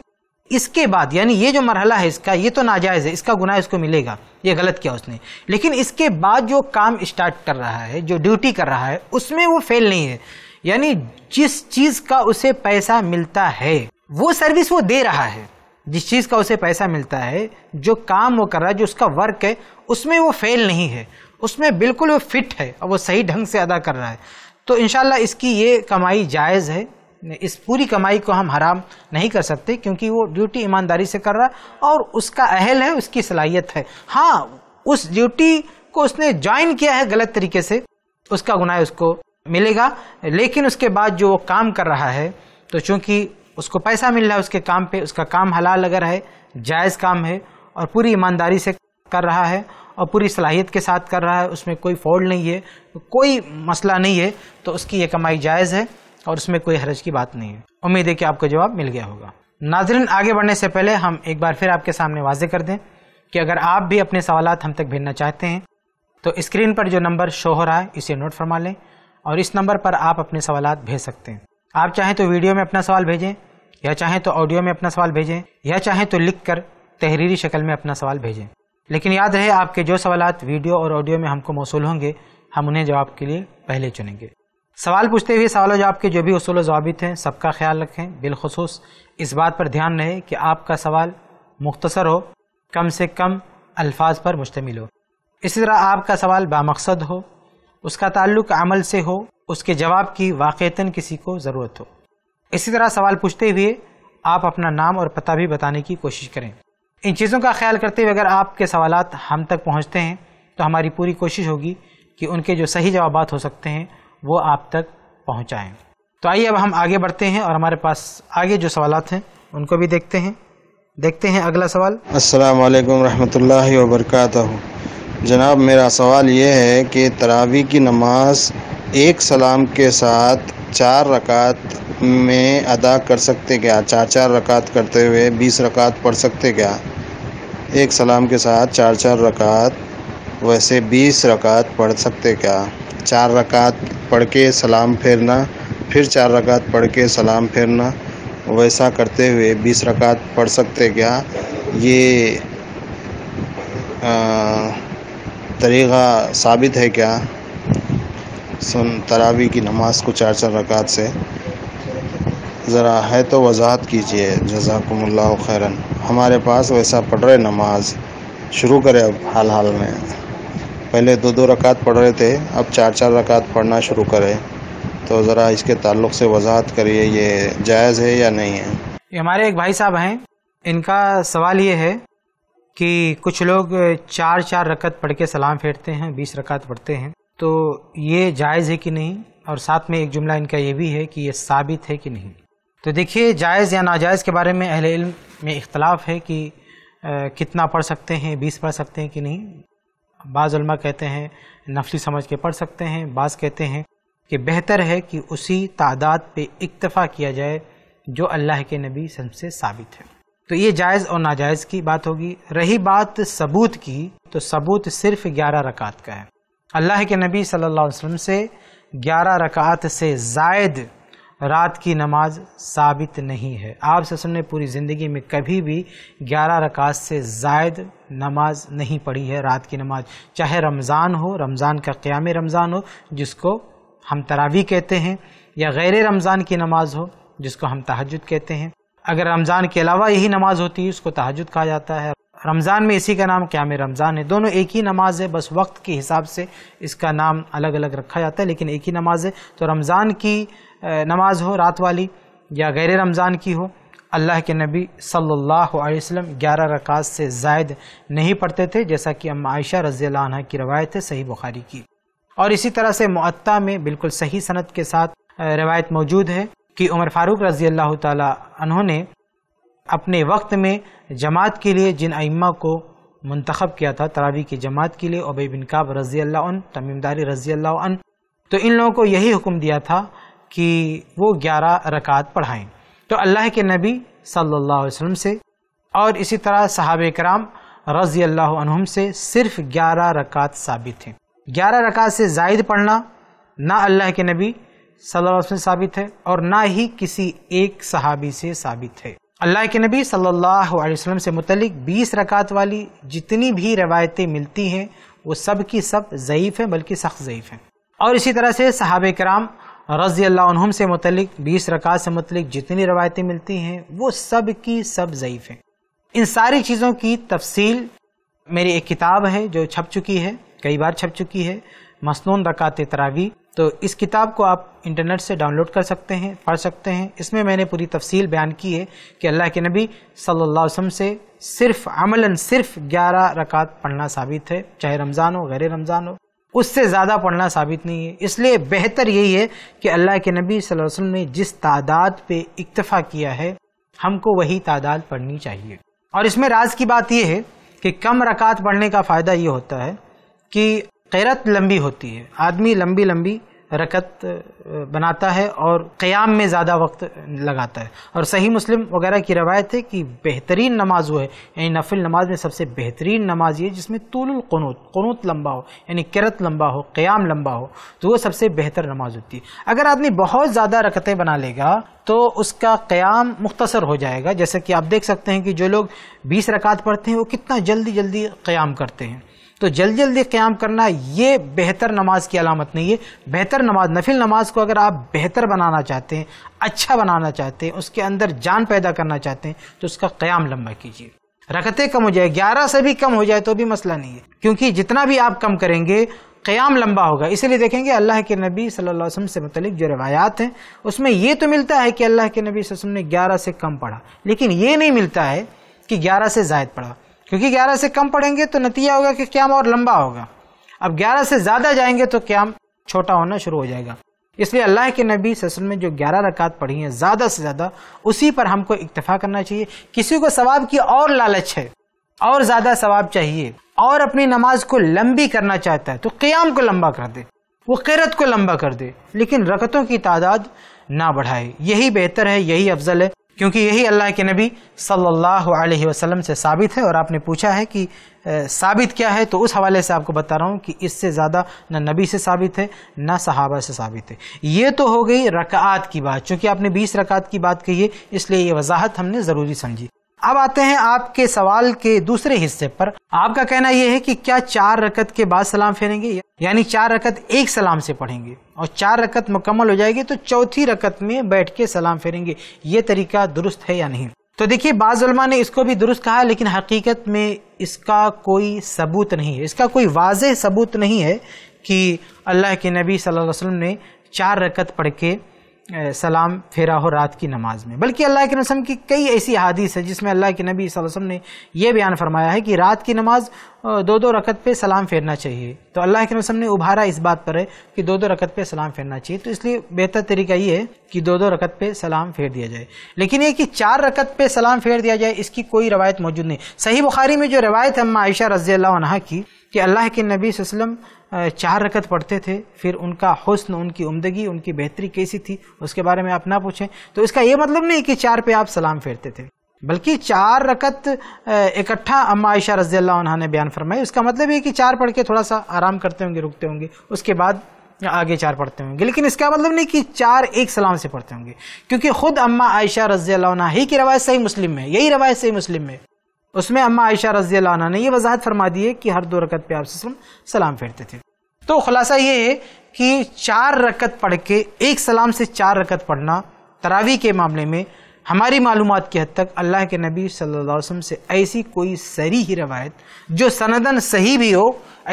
इसके बाद यानी ये जो मरहला है इसका ये तो नाजायज़ है इसका गुनाह इसको मिलेगा ये गलत किया उसने लेकिन इसके बाद जो काम स्टार्ट कर रहा है जो ड्यूटी कर रहा है उसमें वो फेल नहीं है यानी जिस चीज़ का उसे पैसा मिलता है वो सर्विस वो दे रहा है जिस चीज़ का उसे पैसा मिलता है जो काम वो कर रहा है जो उसका वर्क है उसमें वो फेल नहीं है उसमें बिल्कुल वो फिट है और वो सही ढंग से अदा कर रहा है तो इनशाला इसकी ये कमाई जायज़ है इस पूरी कमाई को हम हराम नहीं कर सकते क्योंकि वो ड्यूटी ईमानदारी से कर रहा और उसका अहल है उसकी सलाहियत है हाँ उस ड्यूटी को उसने ज्वाइन किया है गलत तरीके से उसका गुनाह उसको मिलेगा लेकिन उसके बाद जो वो काम कर रहा है तो चूंकि उसको पैसा मिल रहा है उसके काम पे उसका काम हलाल अगर है जायज़ काम है और पूरी ईमानदारी से कर रहा है और पूरी सलाहियत के साथ कर रहा है उसमें कोई फॉल्ट नहीं है कोई मसला नहीं है तो उसकी ये कमाई जायज़ है और उसमें कोई हरज की बात नहीं है उम्मीद है कि आपको जवाब मिल गया होगा नाजरन आगे बढ़ने से पहले हम एक बार फिर आपके सामने वाजे कर दें कि अगर आप भी अपने सवाल हम तक भेजना चाहते हैं तो स्क्रीन पर जो नंबर शो हो रहा है इसे नोट फरमा लें और इस नंबर पर आप अपने सवाल भेज सकते हैं आप चाहें तो वीडियो में अपना सवाल भेजें या चाहें तो ऑडियो में अपना सवाल भेजें या चाहें तो लिख कर तहरीरी शक्ल में अपना सवाल भेजें लेकिन याद रहे आपके जो सवाल वीडियो और ऑडियो में हमको मौसू होंगे हम उन्हें जवाब के लिए पहले चुनेंगे सवाल पूछते हुए सवाल जवाब के जो भी असूल जवाबित हैं सबका ख्याल रखें बिलखसूस इस बात पर ध्यान रहे कि आपका सवाल मुख्तसर हो कम से कम अल्फाज पर मुश्तमिल हो इसी तरह आपका सवाल बामकसद हो उसका ताल्लुक अमल से हो उसके जवाब की वाक़ता किसी को ज़रूरत हो इसी तरह सवाल पूछते हुए आप अपना नाम और पता भी बताने की कोशिश करें इन चीज़ों का ख्याल करते हुए अगर आपके सवाल हम तक पहुँचते हैं तो हमारी पूरी कोशिश होगी कि उनके जो सही जवाब हो सकते हैं वो आप तक पहुँचाएँ तो आइए अब हम आगे बढ़ते हैं और हमारे पास आगे जो सवाल हैं उनको भी देखते हैं देखते हैं अगला सवाल अस्सलाम वालेकुम रहमतुल्लाहि व बरकातहू जनाब मेरा सवाल ये है कि तरावी की नमाज एक सलाम के साथ चार रकात में अदा कर सकते क्या चार चार रकात करते हुए बीस रकात पढ़ सकते क्या एक सलाम के साथ चार चार रकात वैसे बीस रकात पढ़ सकते क्या चार रकात पढ़ के सलाम फेरना फिर चार रकात पढ़ के सलाम फेरना वैसा करते हुए बीस रकात पढ़ सकते क्या ये तरीक़ा साबित है क्या सुन तरावी की नमाज को चार चार रकात से ज़रा है तो वजाहत कीजिए जजाकमल्ला खैरन हमारे पास वैसा पढ़ रहे नमाज शुरू करें अब हाल हाल में पहले दो दो रकात पढ़ रहे थे अब चार चार रकात पढ़ना शुरू करें तो ज़रा इसके ताल्लुक से वजाहत करिए ये जायज़ है या नहीं है ये हमारे एक भाई साहब हैं इनका सवाल ये है कि कुछ लोग चार चार रकत पढ़ के सलाम फेरते हैं बीस रकात पढ़ते हैं तो ये जायज़ है कि नहीं और साथ में एक जुमला इनका ये भी है कि ये साबित है कि नहीं तो देखिए जायज़ या नाजायज़ के बारे में अहल इल्म में इख्तलाफ है कि आ, कितना पढ़ सकते हैं बीस पढ़ सकते हैं कि नहीं बाज़लमा कहते हैं नफली समझ के पढ़ सकते हैं बाज़ कहते हैं कि बेहतर है कि उसी तादाद पे इक्तफ़ा किया जाए जो अल्लाह के नबी से साबित है तो ये जायज़ और नाजायज़ की बात होगी रही बात सबूत की तो सबूत सिर्फ ग्यारह रकात का है अल्लाह के नबी सल्लल्लाहु अलैहि वसल्लम से ग्यारह रकात से जायद रात की नमाज साबित नहीं है आप ससम ने पूरी ज़िंदगी में कभी भी ग्यारह रकात से जायद नमाज नहीं पढ़ी है रात की नमाज चाहे रमज़ान हो रमज़ान का क़्याम रमज़ान हो जिसको हम तरावी कहते हैं या गैर रमज़ान की नमाज हो जिसको हम तहजद कहते हैं अगर रमज़ान के अलावा यही नमाज होती है उसको तहजद कहा जाता है रमज़ान में इसी का नाम क़्याम रमज़ान है दोनों एक ही नमाज है बस वक्त के हिसाब से इसका नाम अलग अलग रखा जाता है लेकिन एक ही नमाज है तो रमज़ान की नमाज हो रात वाली या गैर रमज़ान की हो अल्लाह के नबी सल्लल्लाहु अलैहि वसल्लम 11 रकात से जायद नहीं पढ़ते थे जैसा कि अम आयशा रज़ी की रवायत है सही बुखारी की और इसी तरह से मअत्ता में बिल्कुल सही सनत के साथ रवायत मौजूद है कि उमर फारूक रज़ी अल्लाह तहोंने अपने वक्त में जमात के लिए जिन अइमा को मंतखब किया था तरावी की जमात के लिए ओबे बिन काब रज़ी अल्लाह तमीमदारी रज़ी अल्लाह तो इन लोगों को यही हुक्म दिया था कि वो ग्यारह रकात पढ़ाएँ तो अल्लाह के नबी सल्लल्लाहु अलैहि वसल्लम से और इसी तरह साहब कराम रज़ी अल्लाम से सिर्फ ग्यारह रकात साबित हैं ग्यारह रकात से जायद पढ़ना ना अल्लाह के नबी सल्लल्लाहु अलैहि वसल्लम से साबित है और ना ही किसी एक सहाबी से साबित है अल्लाह के नबी सल्लल्लाहु अलैहि वसल्लम से मुतलिक 20 रकात वाली जितनी भी रवायतें मिलती हैं वो सब की सब ज़यीफ़ हैं बल्कि सख्त ज़यीफ़ हैं और इसी तरह से सहाबे कराम रज़ी अल्लाह से मतलब बीस रकात से मतलब जितनी रवायतें मिलती हैं वो सब की सब ज़यीफ़ हैं इन सारी चीज़ों की तफसील मेरी एक किताब है जो छप चुकी है कई बार छप चुकी है मसनून रकात तरावी तो इस किताब को आप इंटरनेट से डाउनलोड कर सकते हैं पढ़ सकते हैं इसमें मैंने पूरी तफसील बयान की है कि अल्लाह के नबी सल्लल्लाहु अलैहि वसल्लम से सिर्फ अमलन सिर्फ ग्यारह रकात पढ़ना साबित है चाहे रमज़ान हो गैर रमज़ान हो उससे ज़्यादा पढ़ना साबित नहीं है इसलिए बेहतर यही है कि अल्लाह के नबी सल्लल्लाहु अलैहि वसल्लम ने जिस तादाद पे इक्तफ़ा किया है हमको वही तादाद पढ़नी चाहिए और इसमें राज की बात यह है कि कम रकात पढ़ने का फ़ायदा ये होता है कि कैरत लंबी होती है आदमी लंबी लंबी रकत बनाता है और क़याम में ज़्यादा वक्त लगाता है और सही मुस्लिम वगैरह की रवायत है कि बेहतरीन नमाज वो है यानी नफिल नमाज में सबसे बेहतरीन नमाज ये जिसमें तुलकनूत कनूत लंबा हो यानी किरत लंबा हो क़याम लंबा हो तो वो सबसे बेहतर नमाज होती है अगर आदमी बहुत ज़्यादा रकतें बना लेगा तो उसका क़याम मुख्तसर हो जाएगा जैसे कि आप देख सकते हैं कि जो लोग बीस रकात पढ़ते हैं वो कितना जल्दी जल्दी क़याम करते हैं तो जल्दी जल्दी क्याम करना ये बेहतर नमाज की अलामत नहीं है बेहतर नमाज नफिल नमाज को अगर आप बेहतर बनाना चाहते हैं अच्छा बनाना चाहते हैं उसके अंदर जान पैदा करना चाहते हैं तो उसका क्याम लंबा कीजिए रखते कम हो जाए ग्यारह से भी कम हो जाए तो भी मसला नहीं है क्योंकि जितना भी आप कम करेंगे क्याम लंबा होगा इसलिए देखेंगे अल्लाह के नबी सल्लल्लाहु अलैहि वसल्लम से मतलब जो रवायात हैं उसमें ये तो मिलता है कि अल्लाह के नबी वसल्लम ने ग्यारह से कम पढ़ा लेकिन ये नहीं मिलता है कि ग्यारह से जायद पढ़ा क्योंकि ग्यारह से कम पढ़ेंगे तो नतीजा होगा कि क्याम और लंबा होगा अब ग्यारह से ज़्यादा जाएंगे तो क्याम छोटा होना शुरू हो जाएगा इसलिए अल्लाह के नबी ससल में जो ग्यारह रकात पढ़ी हैं ज़्यादा से ज़्यादा उसी पर हमको इक्तफा करना चाहिए किसी को सवाब की और लालच है और ज़्यादा सवाब चाहिए और अपनी नमाज को लंबी करना चाहता है तो क्याम को लंबा कर दे वो किरत को लंबा कर दे लेकिन रकतों की तादाद ना बढ़ाए यही बेहतर है यही अफजल है क्योंकि यही अल्लाह के नबी सल्लल्लाहु अलैहि वसल्लम से साबित है और आपने पूछा है कि साबित क्या है तो उस हवाले से आपको बता रहा हूँ कि इससे ज़्यादा न नबी से साबित है न सहाबा से साबित है ये तो हो गई रकात की बात चूँकि आपने बीस रकात की बात कही है इसलिए ये वजाहत हमने ज़रूरी समझी अब आते हैं आपके सवाल के दूसरे हिस्से पर आपका कहना यह है कि क्या चार रकत के बाद सलाम फेरेंगे यानी चार रकत एक सलाम से पढ़ेंगे और चार रकत मुकम्मल हो जाएगी तो चौथी रकत में बैठ के सलाम फेरेंगे ये तरीका दुरुस्त है या नहीं तो देखिए उलमा ने इसको भी दुरुस्त कहा लेकिन हकीकत में इसका कोई सबूत नहीं है इसका कोई वाज सबूत नहीं है कि अल्लाह के नबी सल्लल्लाहु अलैहि वसल्लम ने चार रकत पढ़ के सलाम फेरा हो रात की नमाज में बल्कि अल्लाह के नसम की कई ऐसी हादिस है जिसमें अल्लाह के नबी वसम ने यह बयान फरमाया है कि रात की नमाज दो दो रकत पे सलाम फेरना चाहिए तो अल्लाह के नसम ने उभारा इस बात पर है कि दो दो रकत पे सलाम फेरना चाहिए तो इसलिए बेहतर तरीका ये है कि दो दो रकत पे सलाम फेर दिया जाए लेकिन ये कि चार रकत पे सलाम फेर दिया जाए इसकी कोई रवायत मौजूद नहीं सही बुखारी में जो रवायत है अम्मा आयशा रज़ी अल्लाह की कि अल्लाह के नबी वसलम चार रकत पढ़ते थे फिर उनका हुस्न उनकी उमदगी उनकी बेहतरी कैसी थी उसके बारे में आप ना पूछें तो इसका ये मतलब नहीं कि चार पे आप सलाम फेरते थे बल्कि चार रकत इकट्ठा अम्मा आयशा रजी अल्लाह ने बयान फरमाई उसका मतलब ये कि चार पढ़ के थोड़ा सा आराम करते होंगे रुकते होंगे उसके बाद आगे चार पढ़ते होंगे लेकिन इसका मतलब नहीं कि चार एक सलाम से पढ़ते होंगे क्योंकि खुद अम्मा आयशा रजी अल्लाह ही की रवायत सही मुस्लिम में यही रवायत सही मुस्लिम में उसमें अम्मा आयशा रजी लाना ने यह वजाहत फरमा दी है कि हर दो रकत पे आप सलाम फेरते थे तो खुलासा ये है कि चार रकत पढ़ के एक सलाम से चार रकत पढ़ना तरावी के मामले में हमारी मालूम की हद तक अल्लाह के नबी सल्लल्लाहु अलैहि वसल्लम से ऐसी कोई सरी ही रवायत जो सनदन सही भी हो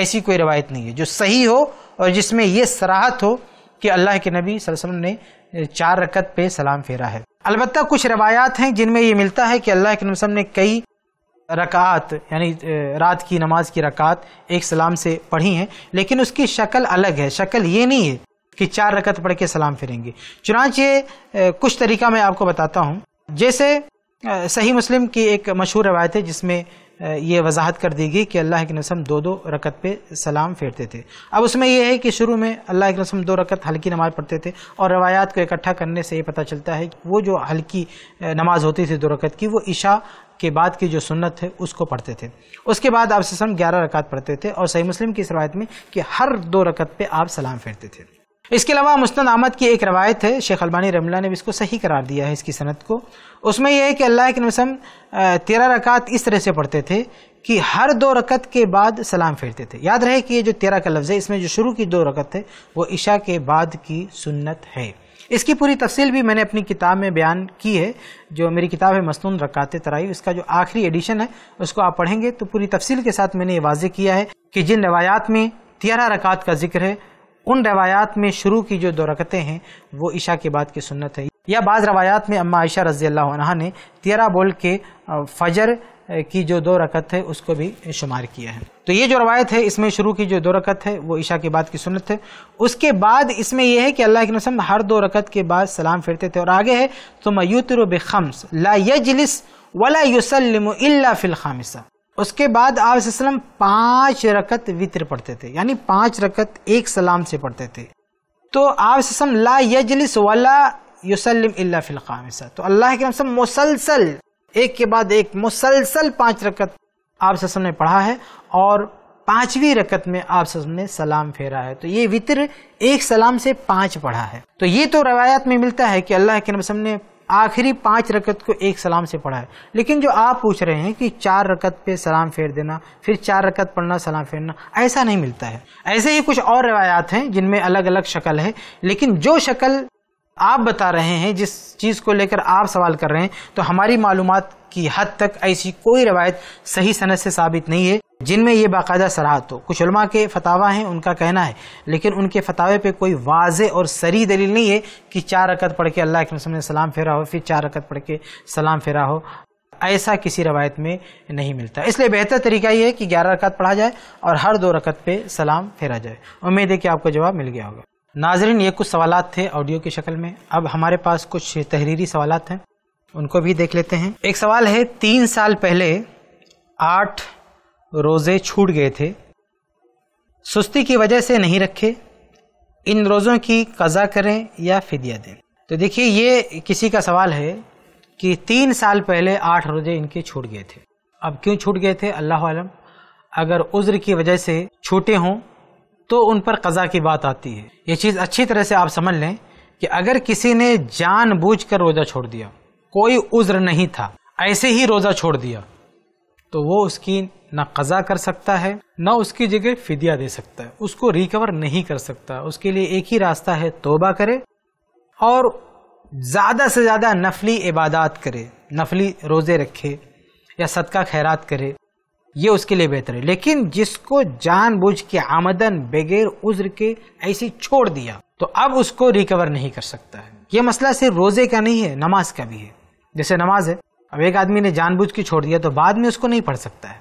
ऐसी कोई रवायत नहीं है जो सही हो और जिसमें यह सराहत हो कि अल्लाह के नबी वसल्लम ने चार रकत पे सलाम फेरा है अलबत्त कुछ रवायात हैं जिनमें ये मिलता है कि अल्लाह के नबी ने कई रकात यानी रात की नमाज की रकात एक सलाम से पढ़ी हैं लेकिन उसकी शक्ल अलग है शक्ल ये नहीं है कि चार रकत पढ़ के सलाम फिरेंगे चुनाचे कुछ तरीका मैं आपको बताता हूँ जैसे सही मुस्लिम की एक मशहूर रवायत है जिसमें ये वजाहत कर दी गई कि अल्लाह के नसम दो दो रकत पे सलाम फेरते थे अब उसमें यह है कि शुरू में अल्लाह के नसम दो रकत हल्की नमाज़ पढ़ते थे और रवायात को इकट्ठा करने से ये पता चलता है कि वो जो हल्की नमाज़ होती थी दो रकत की वो ईशा के बाद की जो सुन्नत है उसको पढ़ते थे उसके बाद आप सलम ग्यारह रकत पढ़ते थे और सही मुस्लिम की इस रवायत में कि हर दो रकत पे आप सलाम फेरते थे इसके अलावा मुस्ंद अहमद की एक रवायत है शेख अलबानी रमला ने भी इसको सही करार दिया है इसकी सनत को उसमें यह है कि अल्लाह के नसम तेरह रकात इस तरह से पढ़ते थे कि हर दो रकत के बाद सलाम फेरते थे याद रहे कि ये जो तेरह का लफ्ज़ है इसमें जो शुरू की दो रकत है वो ईशा के बाद की सुन्नत है इसकी पूरी तफसील भी मैंने अपनी किताब में बयान की है जो मेरी किताब है मसनून रकाते तराई उसका जो आखिरी एडिशन है उसको आप पढ़ेंगे तो पूरी तफसील के साथ मैंने ये वाजे किया है कि जिन रवायात में तेरह रकात का जिक्र है उन रवायात में शुरू की जो दो रकतें हैं वो ईशा के बाद की सुन्नत है या बाज़ रवायात में अम्मा आयशा रज़ी अल्लाह ने तेरह बोल के फजर की जो दो रकत है उसको भी शुमार किया है तो ये जो रवायत है इसमें शुरू की जो दो रकत है वो ईशा के बाद की सुनत है उसके बाद इसमें यह है कि अल्लाह के नसम हर दो रकत के बाद सलाम फिरते थे और आगे है तो मयूतर बेखम्स ला यजलिस वला युसलम इल्ला फिल खामिसा उसके बाद आप पांच पाँच रकत वित्र पढ़ते थे यानी पाँच रकत एक सलाम से पढ़ते थे तो आप ला यजलिस वला युसलम इल्ला फिल खामिसा तो अल्लाह के नसम मुसलसल एक के बाद एक मुसलसल पांच रकत आप ससम ने पढ़ा है और पांचवी रकत में आप ससम ने सलाम फेरा है तो ये वितर एक सलाम से पांच पढ़ा है तो ये तो रवायात में मिलता है कि अल्लाह के नबसम ने आखिरी पांच रकत को एक सलाम से पढ़ा है लेकिन जो आप पूछ रहे हैं कि चार रकत पे सलाम फेर देना फिर चार रकत पढ़ना सलाम फेरना ऐसा नहीं मिलता है ऐसे ही कुछ और रवायात हैं जिनमें अलग अलग शक्ल है लेकिन जो शक्ल आप बता रहे हैं जिस चीज़ को लेकर आप सवाल कर रहे हैं तो हमारी मालूम की हद तक ऐसी कोई रवायत सही सनत से साबित नहीं है जिनमें यह बाकायदा सराहत हो कुछ के फतावा हैं उनका कहना है लेकिन उनके फतावे पे कोई वाज और सरी दलील नहीं है कि चार रकत पढ़ के अल्लाह के ने सलाम फेरा हो फिर चार रकत पढ़ के सलाम फेरा हो ऐसा किसी रवायत में नहीं मिलता इसलिए बेहतर तरीका ये है कि ग्यारह रकत पढ़ा जाए और हर दो रकत पे सलाम फेरा जाए उम्मीद है कि आपको जवाब मिल गया होगा नाजरीन ये कुछ सवाल थे ऑडियो की शक्ल में अब हमारे पास कुछ तहरीरी सवाल हैं उनको भी देख लेते हैं एक सवाल है तीन साल पहले आठ रोज़े छूट गए थे सुस्ती की वजह से नहीं रखे इन रोज़ों की कज़ा करें या फिदिया दें तो देखिए ये किसी का सवाल है कि तीन साल पहले आठ रोज़े इनके छूट गए थे अब क्यों छूट गए थे अल्लाह आलम अगर उज्र की वजह से छूटे हों तो उन पर कज़ा की बात आती है ये चीज़ अच्छी तरह से आप समझ लें कि अगर किसी ने कर रोज़ा छोड़ दिया कोई उज्र नहीं था ऐसे ही रोज़ा छोड़ दिया तो वो उसकी ना कज़ा कर सकता है ना उसकी जगह फिदिया दे सकता है उसको रिकवर नहीं कर सकता उसके लिए एक ही रास्ता है तोबा करे और ज़्यादा से ज़्यादा नफली इबादत करे नफली रोज़े रखे या सदका खैरात करे ये उसके लिए बेहतर है लेकिन जिसको जानबूझ के आमदन बगैर उज्र के ऐसे छोड़ दिया तो अब उसको रिकवर नहीं कर सकता है ये मसला सिर्फ रोजे का नहीं है नमाज का भी है जैसे नमाज है अब एक आदमी ने जानबूझ के छोड़ दिया तो बाद में उसको नहीं पढ़ सकता है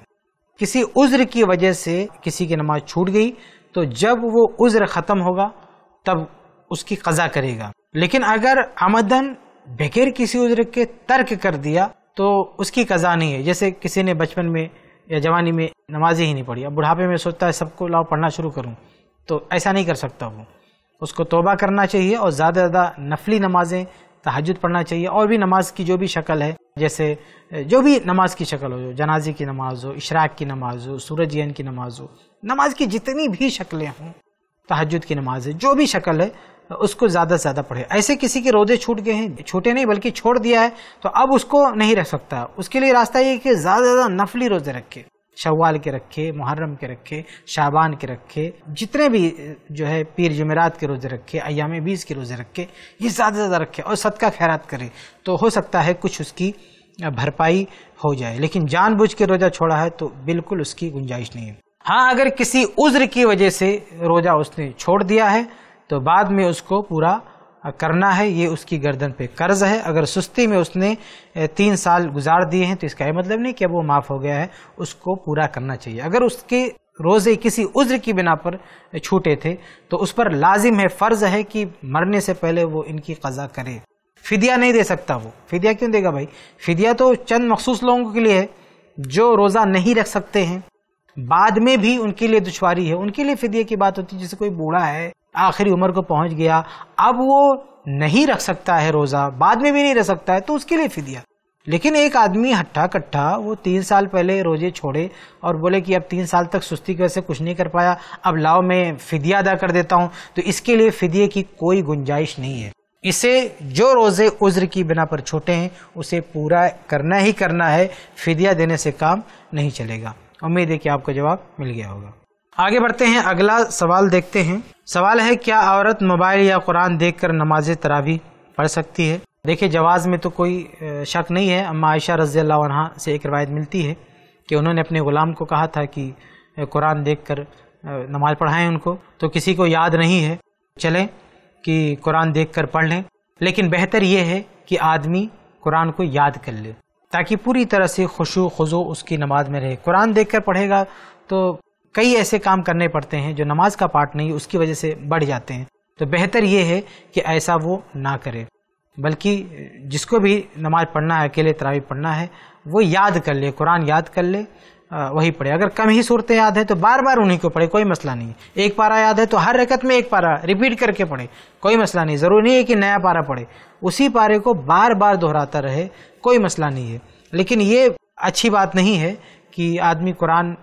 किसी उज्र की वजह से किसी की नमाज छूट गई तो जब वो उज्र ख़त्म होगा तब उसकी कज़ा करेगा लेकिन अगर आमदन बगैर किसी उज्र के तर्क कर दिया तो उसकी कज़ा नहीं है जैसे किसी ने बचपन में या जवानी में नमाजें ही नहीं पढ़ी अब बुढ़ापे में सोचता है सबको लाओ पढ़ना शुरू करूँ तो ऐसा नहीं कर सकता वो उसको तोबा करना चाहिए और ज़्यादा ज़्यादा नफली नमाजें तहजद पढ़ना चाहिए और भी नमाज की जो भी शक्ल है जैसे जो भी नमाज की शक्ल हो जो जनाजे की नमाज हो इशराक की नमाज हो सूरजयन की नमाज हो नमाज की जितनी भी शक्लें हों तहजद की नमाज है जो भी शक्ल है उसको ज़्यादा से ज़्यादा पढ़े ऐसे किसी के रोजे छूट गए हैं छूटे नहीं बल्कि छोड़ दिया है तो अब उसको नहीं रख सकता उसके लिए रास्ता ये कि ज़्यादा से ज़्यादा नफली रोजे रखे शवाल के रखे मुहर्रम के रखे शाबान के रखे जितने भी जो है पीर जमेरात के रोज़े रखे अयाम बीस के रोज़े रखे ये ज़्यादा से ज़्यादा रखे और सदका खैरात करे तो हो सकता है कुछ उसकी भरपाई हो जाए लेकिन जानबूझ के रोज़ा छोड़ा है तो बिल्कुल उसकी गुंजाइश नहीं है हाँ अगर किसी उज्र की वजह से रोज़ा उसने छोड़ दिया है तो बाद में उसको पूरा करना है ये उसकी गर्दन पे कर्ज है अगर सुस्ती में उसने तीन साल गुजार दिए हैं तो इसका यह मतलब नहीं कि अब वो माफ़ हो गया है उसको पूरा करना चाहिए अगर उसके रोज़े किसी उज्र की बिना पर छूटे थे तो उस पर लाजिम है फ़र्ज़ है कि मरने से पहले वो इनकी कज़ा करे फिदिया नहीं दे सकता वो फिदिया क्यों देगा भाई फिदिया तो चंद मखसूस लोगों के लिए है जो रोज़ा नहीं रख सकते हैं बाद में भी उनके लिए दुशारी है उनके लिए फिदिया की बात होती है जैसे कोई बूढ़ा है आखिरी उम्र को पहुंच गया अब वो नहीं रख सकता है रोज़ा बाद में भी नहीं रह सकता है तो उसके लिए फिदिया लेकिन एक आदमी हट्ठा कट्ठा वो तीन साल पहले रोजे छोड़े और बोले कि अब तीन साल तक सुस्ती की वजह से कुछ नहीं कर पाया अब लाओ मैं फिदिया अदा कर देता हूँ तो इसके लिए फिदिये की कोई गुंजाइश नहीं है इसे जो रोज़े उज्र की बिना पर छोटे हैं उसे पूरा करना ही करना है फिदिया देने से काम नहीं चलेगा उम्मीद है कि आपको जवाब मिल गया होगा आगे बढ़ते हैं अगला सवाल देखते हैं सवाल है क्या औरत मोबाइल या कुरान देखकर नमाज तरावी पढ़ सकती है देखिए जवाज़ में तो कोई शक नहीं है अम्मा आयशा रज़ी अल्लाह से एक रवायत मिलती है कि उन्होंने अपने ग़ुलाम को कहा था कि कुरान देख कर नमाज पढ़ाएं उनको तो किसी को याद नहीं है चलें कि कुरान देख कर पढ़ लें लेकिन बेहतर ये है कि आदमी कुरान को याद कर ले ताकि पूरी तरह से खुशो खुजो उसकी नमाज में रहे कुरान देख कर पढ़ेगा तो कई ऐसे काम करने पड़ते हैं जो नमाज का पार्ट नहीं उसकी वजह से बढ़ जाते हैं तो बेहतर ये है कि ऐसा वो ना करे बल्कि जिसको भी नमाज पढ़ना है अकेले तरावी पढ़ना है वो याद कर ले कुरान याद कर ले वही पढ़े अगर कम ही सूरतें याद है तो बार बार उन्हीं को पढ़े कोई मसला नहीं एक पारा याद है तो हर रकत में एक पारा रिपीट करके पढ़े कोई मसला नहीं ज़रूरी नहीं है कि नया पारा पढ़े उसी पारे को बार बार दोहराता रहे कोई मसला नहीं है लेकिन ये अच्छी बात नहीं है कि आदमी कुरान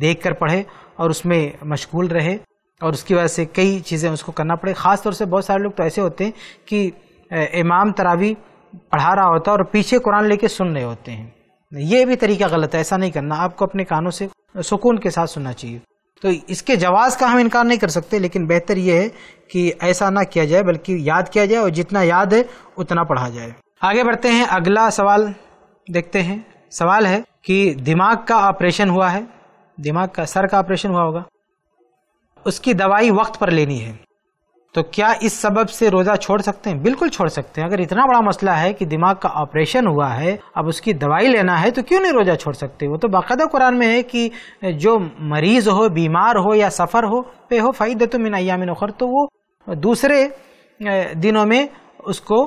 देख कर पढ़े और उसमें मशगूल रहे और उसकी वजह से कई चीज़ें उसको करना पड़े ख़ास तौर से बहुत सारे लोग तो ऐसे होते हैं कि इमाम तरावी पढ़ा रहा होता है और पीछे कुरान लेके सुन रहे होते हैं ये भी तरीका गलत है ऐसा नहीं करना आपको अपने कानों से सुकून के साथ सुनना चाहिए तो इसके जवाज़ का हम इनकार नहीं कर सकते लेकिन बेहतर यह है कि ऐसा ना किया जाए बल्कि याद किया जाए और जितना याद है उतना पढ़ा जाए आगे बढ़ते हैं अगला सवाल देखते हैं सवाल है कि दिमाग का ऑपरेशन हुआ है दिमाग का सर का ऑपरेशन हुआ होगा उसकी दवाई वक्त पर लेनी है तो क्या इस सबब से रोज़ा छोड़ सकते हैं बिल्कुल छोड़ सकते हैं अगर इतना बड़ा मसला है कि दिमाग का ऑपरेशन हुआ है अब उसकी दवाई लेना है तो क्यों नहीं रोज़ा छोड़ सकते वो तो बाकायदा कुरान में है कि जो मरीज़ हो बीमार हो या सफ़र हो पे हो फ़ायदे तो मिन अयामिन तो वो दूसरे दिनों में उसको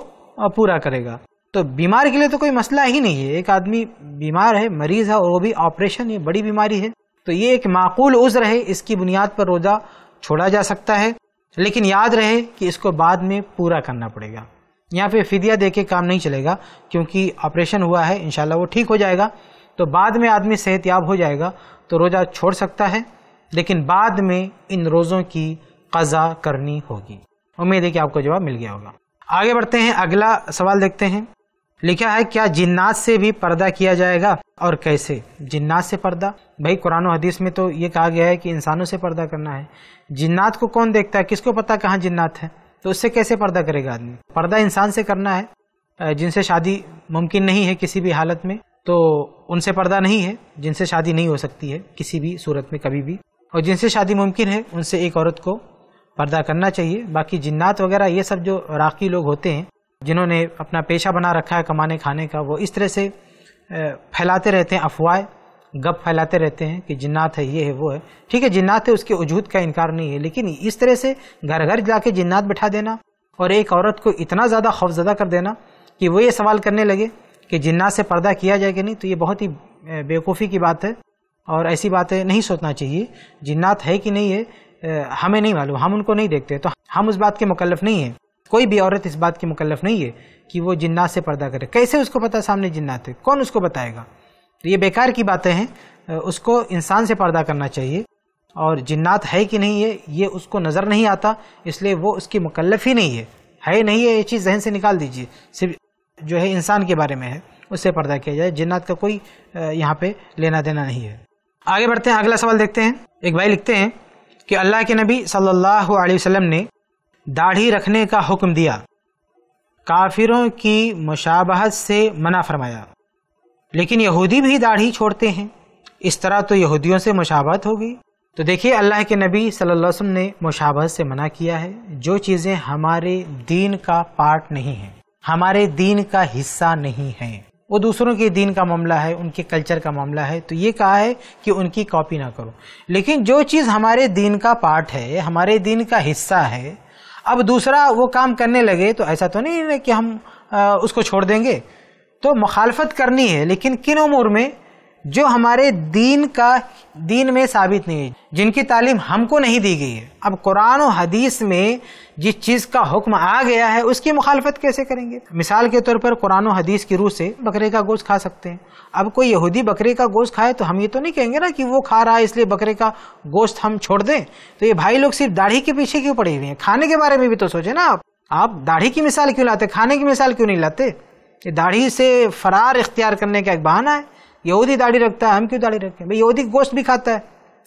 पूरा करेगा तो बीमार के लिए तो कोई मसला ही नहीं है एक आदमी बीमार है मरीज़ है और वो भी ऑपरेशन ये बड़ी बीमारी है तो ये एक माकूल उज़्र है इसकी बुनियाद पर रोज़ा छोड़ा जा सकता है लेकिन याद रहे कि इसको बाद में पूरा करना पड़ेगा यहाँ पे फिदिया देके काम नहीं चलेगा क्योंकि ऑपरेशन हुआ है इनशाला वो ठीक हो जाएगा तो बाद में आदमी सेहत याब हो जाएगा तो रोज़ा छोड़ सकता है लेकिन बाद में इन रोज़ों की कज़ा करनी होगी उम्मीद है कि आपको जवाब मिल गया होगा आगे बढ़ते हैं अगला सवाल देखते हैं लिखा है क्या जिन्नात से भी पर्दा किया जाएगा और कैसे जिन्नात से पर्दा भाई कुरान हदीस में तो ये कहा गया है कि इंसानों से पर्दा करना है जिन्नात को कौन देखता है किसको पता कहाँ जिन्नात है तो उससे कैसे पर्दा करेगा आदमी पर्दा इंसान से करना है जिनसे शादी मुमकिन नहीं है किसी भी हालत में तो उनसे पर्दा नहीं है जिनसे शादी नहीं हो सकती है किसी भी सूरत में कभी भी और जिनसे शादी मुमकिन है उनसे एक औरत को पर्दा करना चाहिए बाकी जिन्नात वगैरह ये सब जो राखी लोग होते हैं जिन्होंने अपना पेशा बना रखा है कमाने खाने का वो इस तरह से फैलाते रहते हैं अफवाह गप फैलाते रहते हैं कि जिन्नात है ये है वो है ठीक है जिन्नात है उसके वजूद का इनकार नहीं है लेकिन इस तरह से घर घर जाके जिन्नात बैठा देना और एक औरत को इतना ज़्यादा खौफजदा कर देना कि वो ये सवाल करने लगे कि जिन्नात से पर्दा किया जाए कि नहीं तो ये बहुत ही बेवकूफ़ी की बात है और ऐसी बातें नहीं सोचना चाहिए जिन्नात है कि नहीं है हमें नहीं मालूम हम उनको नहीं देखते तो हम उस बात के मुकलफ नहीं हैं कोई भी औरत इस बात की मुकलफ नहीं है कि वो जिन्नात से पर्दा करे कैसे उसको पता सामने जिन्नात है कौन उसको बताएगा तो ये बेकार की बातें हैं उसको इंसान से पर्दा करना चाहिए और जिन्नात है कि नहीं है ये उसको नज़र नहीं आता इसलिए वो उसकी मुकलफ ही नहीं है है नहीं है ये चीज़ जहन से निकाल दीजिए सिर्फ जो है इंसान के बारे में है उससे पर्दा किया जाए जिन्नात का कोई यहाँ पे लेना देना नहीं है आगे बढ़ते हैं अगला सवाल देखते हैं एक भाई लिखते हैं कि अल्लाह के नबी सल्लल्लाहु अलैहि वसल्लम ने दाढ़ी रखने का हुक्म दिया काफिरों की मुशाबहत से मना फरमाया लेकिन यहूदी भी दाढ़ी छोड़ते हैं इस तरह तो यहूदियों से मुशाबहत हो गई तो देखिए अल्लाह के नबी सल्लल्लाहु अलैहि वसल्लम ने मुशाबहत से मना किया है जो चीज़ें हमारे दीन का पार्ट नहीं है हमारे दीन का हिस्सा नहीं है वो दूसरों के दीन का मामला है उनके कल्चर का मामला है तो ये कहा है कि उनकी कॉपी ना करो लेकिन जो चीज़ हमारे दीन का पार्ट है हमारे दीन का हिस्सा है अब दूसरा वो काम करने लगे तो ऐसा तो नहीं है कि हम उसको छोड़ देंगे तो मुखालफत करनी है लेकिन किन उमूर में जो हमारे दीन का दीन में साबित नहीं है जिनकी तालीम हमको नहीं दी गई है अब कुरान और हदीस में जिस चीज़ का हुक्म आ गया है उसकी मुखालफत कैसे करेंगे मिसाल के तौर पर कुरान और हदीस की रूह से बकरे का गोश्त खा सकते हैं अब कोई यहूदी बकरे का गोश्त खाए तो हम ये तो नहीं कहेंगे ना कि वो खा रहा है इसलिए बकरे का गोश्त हम छोड़ दें तो ये भाई लोग सिर्फ दाढ़ी के पीछे क्यों पड़े हुए हैं खाने के बारे में भी तो सोचे ना आप आप दाढ़ी की मिसाल क्यों लाते खाने की मिसाल क्यों नहीं लाते दाढ़ी से फरार इख्तियार करने का एक बहाना है यहूदी दाढ़ी रखता है हम क्यों दाढ़ी रखते हैं भाई यहूदी गोश्त भी खाता है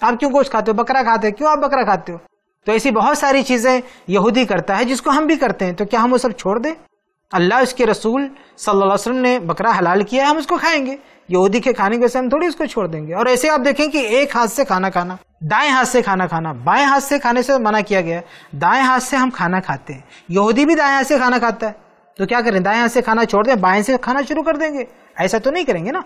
आप क्यों गोश्त खाते हो बकरा खाते हो क्यों आप बकरा खाते हो तो ऐसी बहुत सारी चीज़ें यहूदी करता है जिसको हम भी करते हैं तो क्या हम वो सब छोड़ दें अल्लाह उसके रसूल सल्लल्लाहु अलैहि वसल्लम ने बकरा हलाल किया हम उसको खाएंगे यहूदी के खाने के हम थोड़ी उसको छोड़ देंगे और ऐसे आप देखें कि एक हाथ से खाना खाना दाएं हाथ से खाना खाना बाएं हाथ से खाने से मना किया गया दाएं हाथ से हम खाना खाते हैं यहूदी भी दाएं हाथ से खाना खाता है तो क्या करें दाएं हाथ से खाना छोड़ दें बाएं से खाना शुरू कर देंगे ऐसा तो नहीं करेंगे ना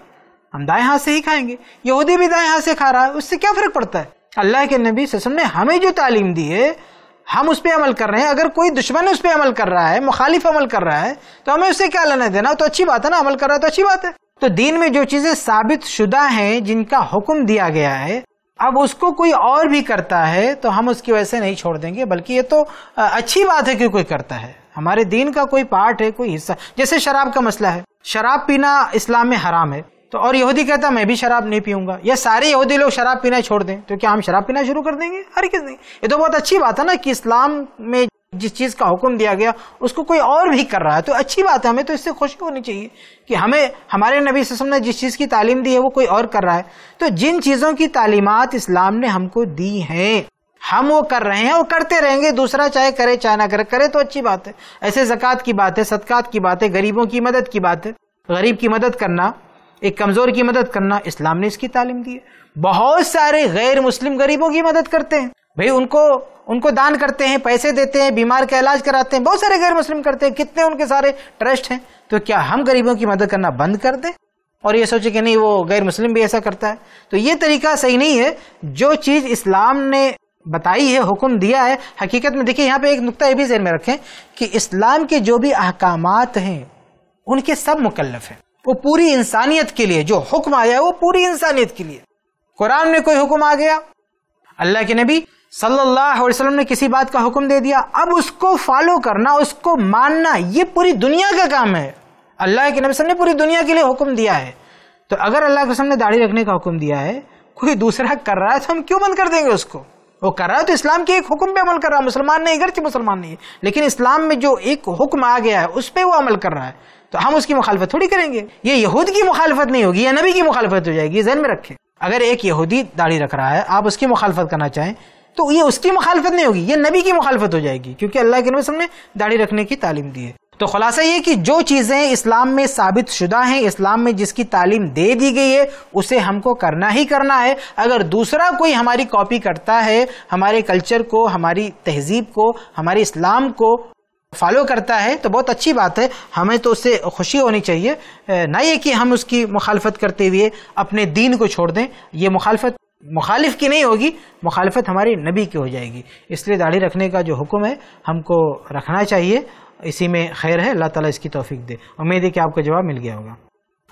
हम दाएं हाथ से ही खाएंगे यहूदी भी दाएं हाथ से खा रहा है उससे क्या फर्क पड़ता है अल्लाह के नबी ससम ने हमें जो तालीम दी है हम उस पर अमल कर रहे हैं अगर कोई दुश्मन उस पर अमल कर रहा है मुखालिफ अमल कर रहा है तो हमें उससे क्या लेना देना तो अच्छी बात है ना अमल कर रहा है तो अच्छी बात है तो दीन में जो चीजें साबित शुदा हैं जिनका हुक्म दिया गया है अब उसको कोई और भी करता है तो हम उसकी वजह से नहीं छोड़ देंगे बल्कि ये तो अच्छी बात है कि कोई करता है हमारे दीन का कोई पार्ट है कोई हिस्सा जैसे शराब का मसला है शराब पीना इस्लाम में हराम है तो और यहूदी कहता मैं भी शराब नहीं पीऊंगा ये सारे यहूदी लोग शराब पीना छोड़ दें तो क्या हम शराब पीना शुरू कर देंगे हर किस नहीं ये तो बहुत अच्छी बात है ना कि इस्लाम में जिस चीज़ का हुक्म दिया गया उसको कोई और भी कर रहा है तो अच्छी बात है हमें तो इससे खुशी होनी चाहिए कि हमें हमारे नबी वसम ने जिस चीज़ की तालीम दी है वो कोई और कर रहा है तो जिन चीज़ों की तालीमत इस्लाम ने हमको दी हैं हम वो कर रहे हैं और करते रहेंगे दूसरा चाहे करे चाहे ना करे करे तो अच्छी बात है ऐसे जक़ात की बात है सदक़ात की बात है गरीबों की मदद की बात है गरीब की मदद करना एक कमज़ोर की मदद करना इस्लाम ने इसकी तालीम दी है बहुत सारे गैर मुस्लिम गरीबों की मदद करते हैं भाई उनको उनको दान करते हैं पैसे देते हैं बीमार का इलाज कराते हैं बहुत सारे गैर मुस्लिम करते हैं कितने उनके सारे ट्रस्ट हैं तो क्या हम गरीबों की मदद करना बंद कर दें और ये सोचे कि नहीं वो गैर मुस्लिम भी ऐसा करता है तो ये तरीका सही नहीं है जो चीज़ इस्लाम ने बताई है हुक्म दिया है हकीकत में देखिए यहाँ पे एक नुकता ये भी जहन में रखें कि इस्लाम के जो भी अहकाम हैं उनके सब मुकलफ हैं वो पूरी इंसानियत के लिए जो हुक्म आया है वो पूरी इंसानियत के लिए कुरान में कोई हुक्म आ गया अल्लाह के नबी सल्लल्लाहु अलैहि वसल्लम ने किसी बात का हुक्म दे दिया अब उसको फॉलो करना उसको मानना ये पूरी दुनिया का काम है अल्लाह के नबी ने पूरी दुनिया के लिए हुक्म दिया है तो अगर अल्लाह के ने दाढ़ी रखने का हुक्म दिया है कोई दूसरा कर रहा है तो हम क्यों बंद कर देंगे उसको वो कर रहा है तो इस्लाम के एक हुक्म पे अमल कर रहा है मुसलमान नहीं अगर मुसलमान नहीं है लेकिन इस्लाम में जो एक हुक्म आ गया है उस पर वो अमल कर रहा है तो हम उसकी मुखालफत थोड़ी करेंगे ये यहूद की मुखालफत नहीं होगी या नबी की मुखालफत हो जाएगी जहन में रखें अगर एक यहूदी दाढ़ी रख रहा है आप उसकी मुखालफत करना चाहें तो ये उसकी मुखालफत नहीं होगी ये नबी की मुखालफत हो जाएगी क्योंकि अल्लाह के नबी ने दाढ़ी रखने की तालीम दी है तो खुलासा ये कि जो चीज़ें इस्लाम में साबित शुदा हैं इस्लाम में जिसकी तालीम दे दी गई है उसे हमको करना ही करना है अगर दूसरा कोई हमारी कॉपी करता है हमारे कल्चर को हमारी तहजीब को हमारे इस्लाम को फॉलो करता है तो बहुत अच्छी बात है हमें तो उससे खुशी होनी चाहिए ना ये कि हम उसकी मुखालफत करते हुए अपने दीन को छोड़ दें ये मुखालफत मुखालिफ की नहीं होगी मुखालफत हमारे नबी की हो जाएगी इसलिए दाढ़ी रखने का जो हुक्म है हमको रखना चाहिए इसी में खैर है अल्लाह ताला इसकी तोफीक दे उम्मीद है कि आपको जवाब मिल गया होगा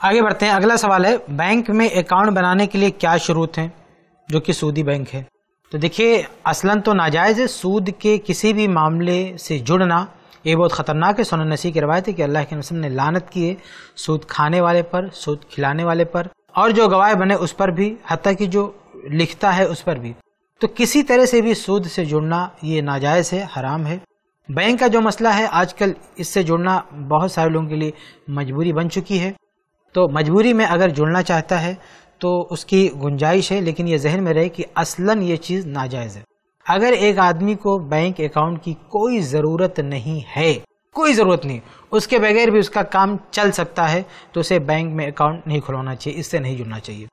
आगे बढ़ते हैं अगला सवाल है बैंक में अकाउंट बनाने के लिए क्या शुरूत हैं जो कि सूदी बैंक है तो देखिए असलन तो नाजायज़ सूद के किसी भी मामले से जुड़ना ये बहुत ख़तरनाक है सोन नसी की रवायत है कि अल्लाह के नसम ने लानत की है सूद खाने वाले पर सूद खिलाने वाले पर और जो गवाह बने उस पर भी हती कि जो लिखता है उस पर भी तो किसी तरह से भी सूद से जुड़ना ये नाजायज़ है हराम है बैंक का जो मसला है आजकल इससे जुड़ना बहुत सारे लोगों के लिए मजबूरी बन चुकी है तो मजबूरी में अगर जुड़ना चाहता है तो उसकी गुंजाइश है लेकिन ये जहन में रहे कि असलन ये चीज़ नाजायज़ है अगर एक आदमी को बैंक अकाउंट की कोई ज़रूरत नहीं है कोई ज़रूरत नहीं उसके बगैर भी उसका काम चल सकता है तो उसे बैंक में अकाउंट नहीं खुलवाना चाहिए इससे नहीं जुड़ना चाहिए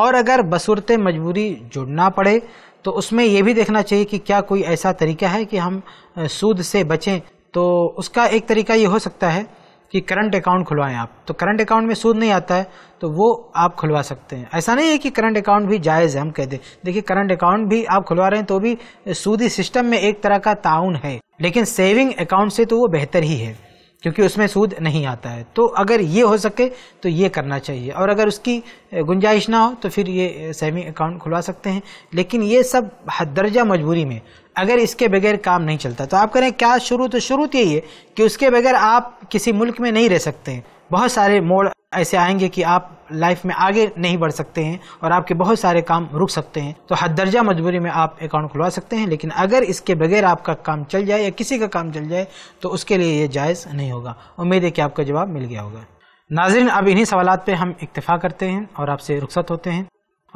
और अगर बसूरत मजबूरी जुड़ना पड़े तो उसमें यह भी देखना चाहिए कि क्या कोई ऐसा तरीका है कि हम सूद से बचें तो उसका एक तरीका ये हो सकता है कि करंट अकाउंट खुलवाएं आप तो करंट अकाउंट में सूद नहीं आता है तो वो आप खुलवा सकते हैं ऐसा नहीं है कि करंट अकाउंट भी जायज़ है हम कह दें देखिए करंट अकाउंट भी आप खुलवा रहे हैं तो भी सूदी सिस्टम में एक तरह का ताउन है लेकिन सेविंग अकाउंट से तो वो बेहतर ही है क्योंकि उसमें सूद नहीं आता है तो अगर ये हो सके तो ये करना चाहिए और अगर उसकी गुंजाइश ना हो तो फिर ये सेविंग अकाउंट खुलवा सकते हैं लेकिन ये सब हद दर्जा मजबूरी में अगर इसके बगैर काम नहीं चलता तो आप करें क्या शुरू तो शुरू तो यही है कि उसके बगैर आप किसी मुल्क में नहीं रह सकते बहुत सारे मोड़ ऐसे आएंगे कि आप लाइफ में आगे नहीं बढ़ सकते हैं और आपके बहुत सारे काम रुक सकते हैं तो हद दर्जा मजबूरी में आप अकाउंट खुलवा सकते हैं लेकिन अगर इसके बगैर आपका काम चल जाए या किसी का काम चल जाए तो उसके लिए ये जायज़ नहीं होगा उम्मीद है कि आपका जवाब मिल गया होगा नाजरन अब इन्हीं सवाल पर हम इतफ़ा करते हैं और आपसे रुख्सत होते हैं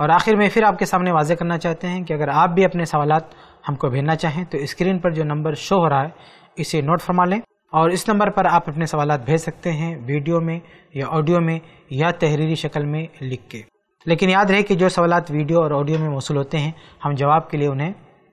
और आखिर में फिर आपके सामने वाजे करना चाहते हैं कि अगर आप भी अपने सवाल हमको भेजना चाहें तो स्क्रीन पर जो नंबर शो हो रहा है इसे नोट फरमा लें और इस नंबर पर आप अपने सवाल भेज सकते हैं वीडियो में या ऑडियो में या तहरीरी शक्ल में लिख के लेकिन याद रहे कि जो सवाल वीडियो और ऑडियो में मौसू होते हैं हम जवाब के लिए उन्हें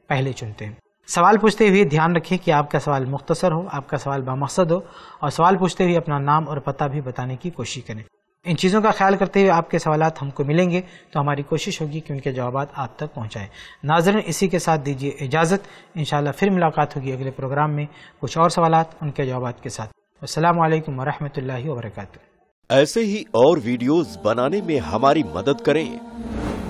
पहले चुनते हैं सवाल पूछते हुए ध्यान रखें कि आपका सवाल मुख्तसर हो आपका सवाल बामकसद हो और सवाल पूछते हुए अपना नाम और पता भी बताने की कोशिश करें इन चीज़ों का ख्याल करते हुए आपके सवाल हमको मिलेंगे तो हमारी कोशिश होगी कि उनके जवाब आप तक पहुँचाएँ नाजरन इसी के साथ दीजिए इजाज़त इन फिर मुलाकात होगी अगले प्रोग्राम में कुछ और सवाल उनके जवाब के साथ अल्लाम वरहमल वर्क ऐसे ही और वीडियोज़ बनाने में हमारी मदद करें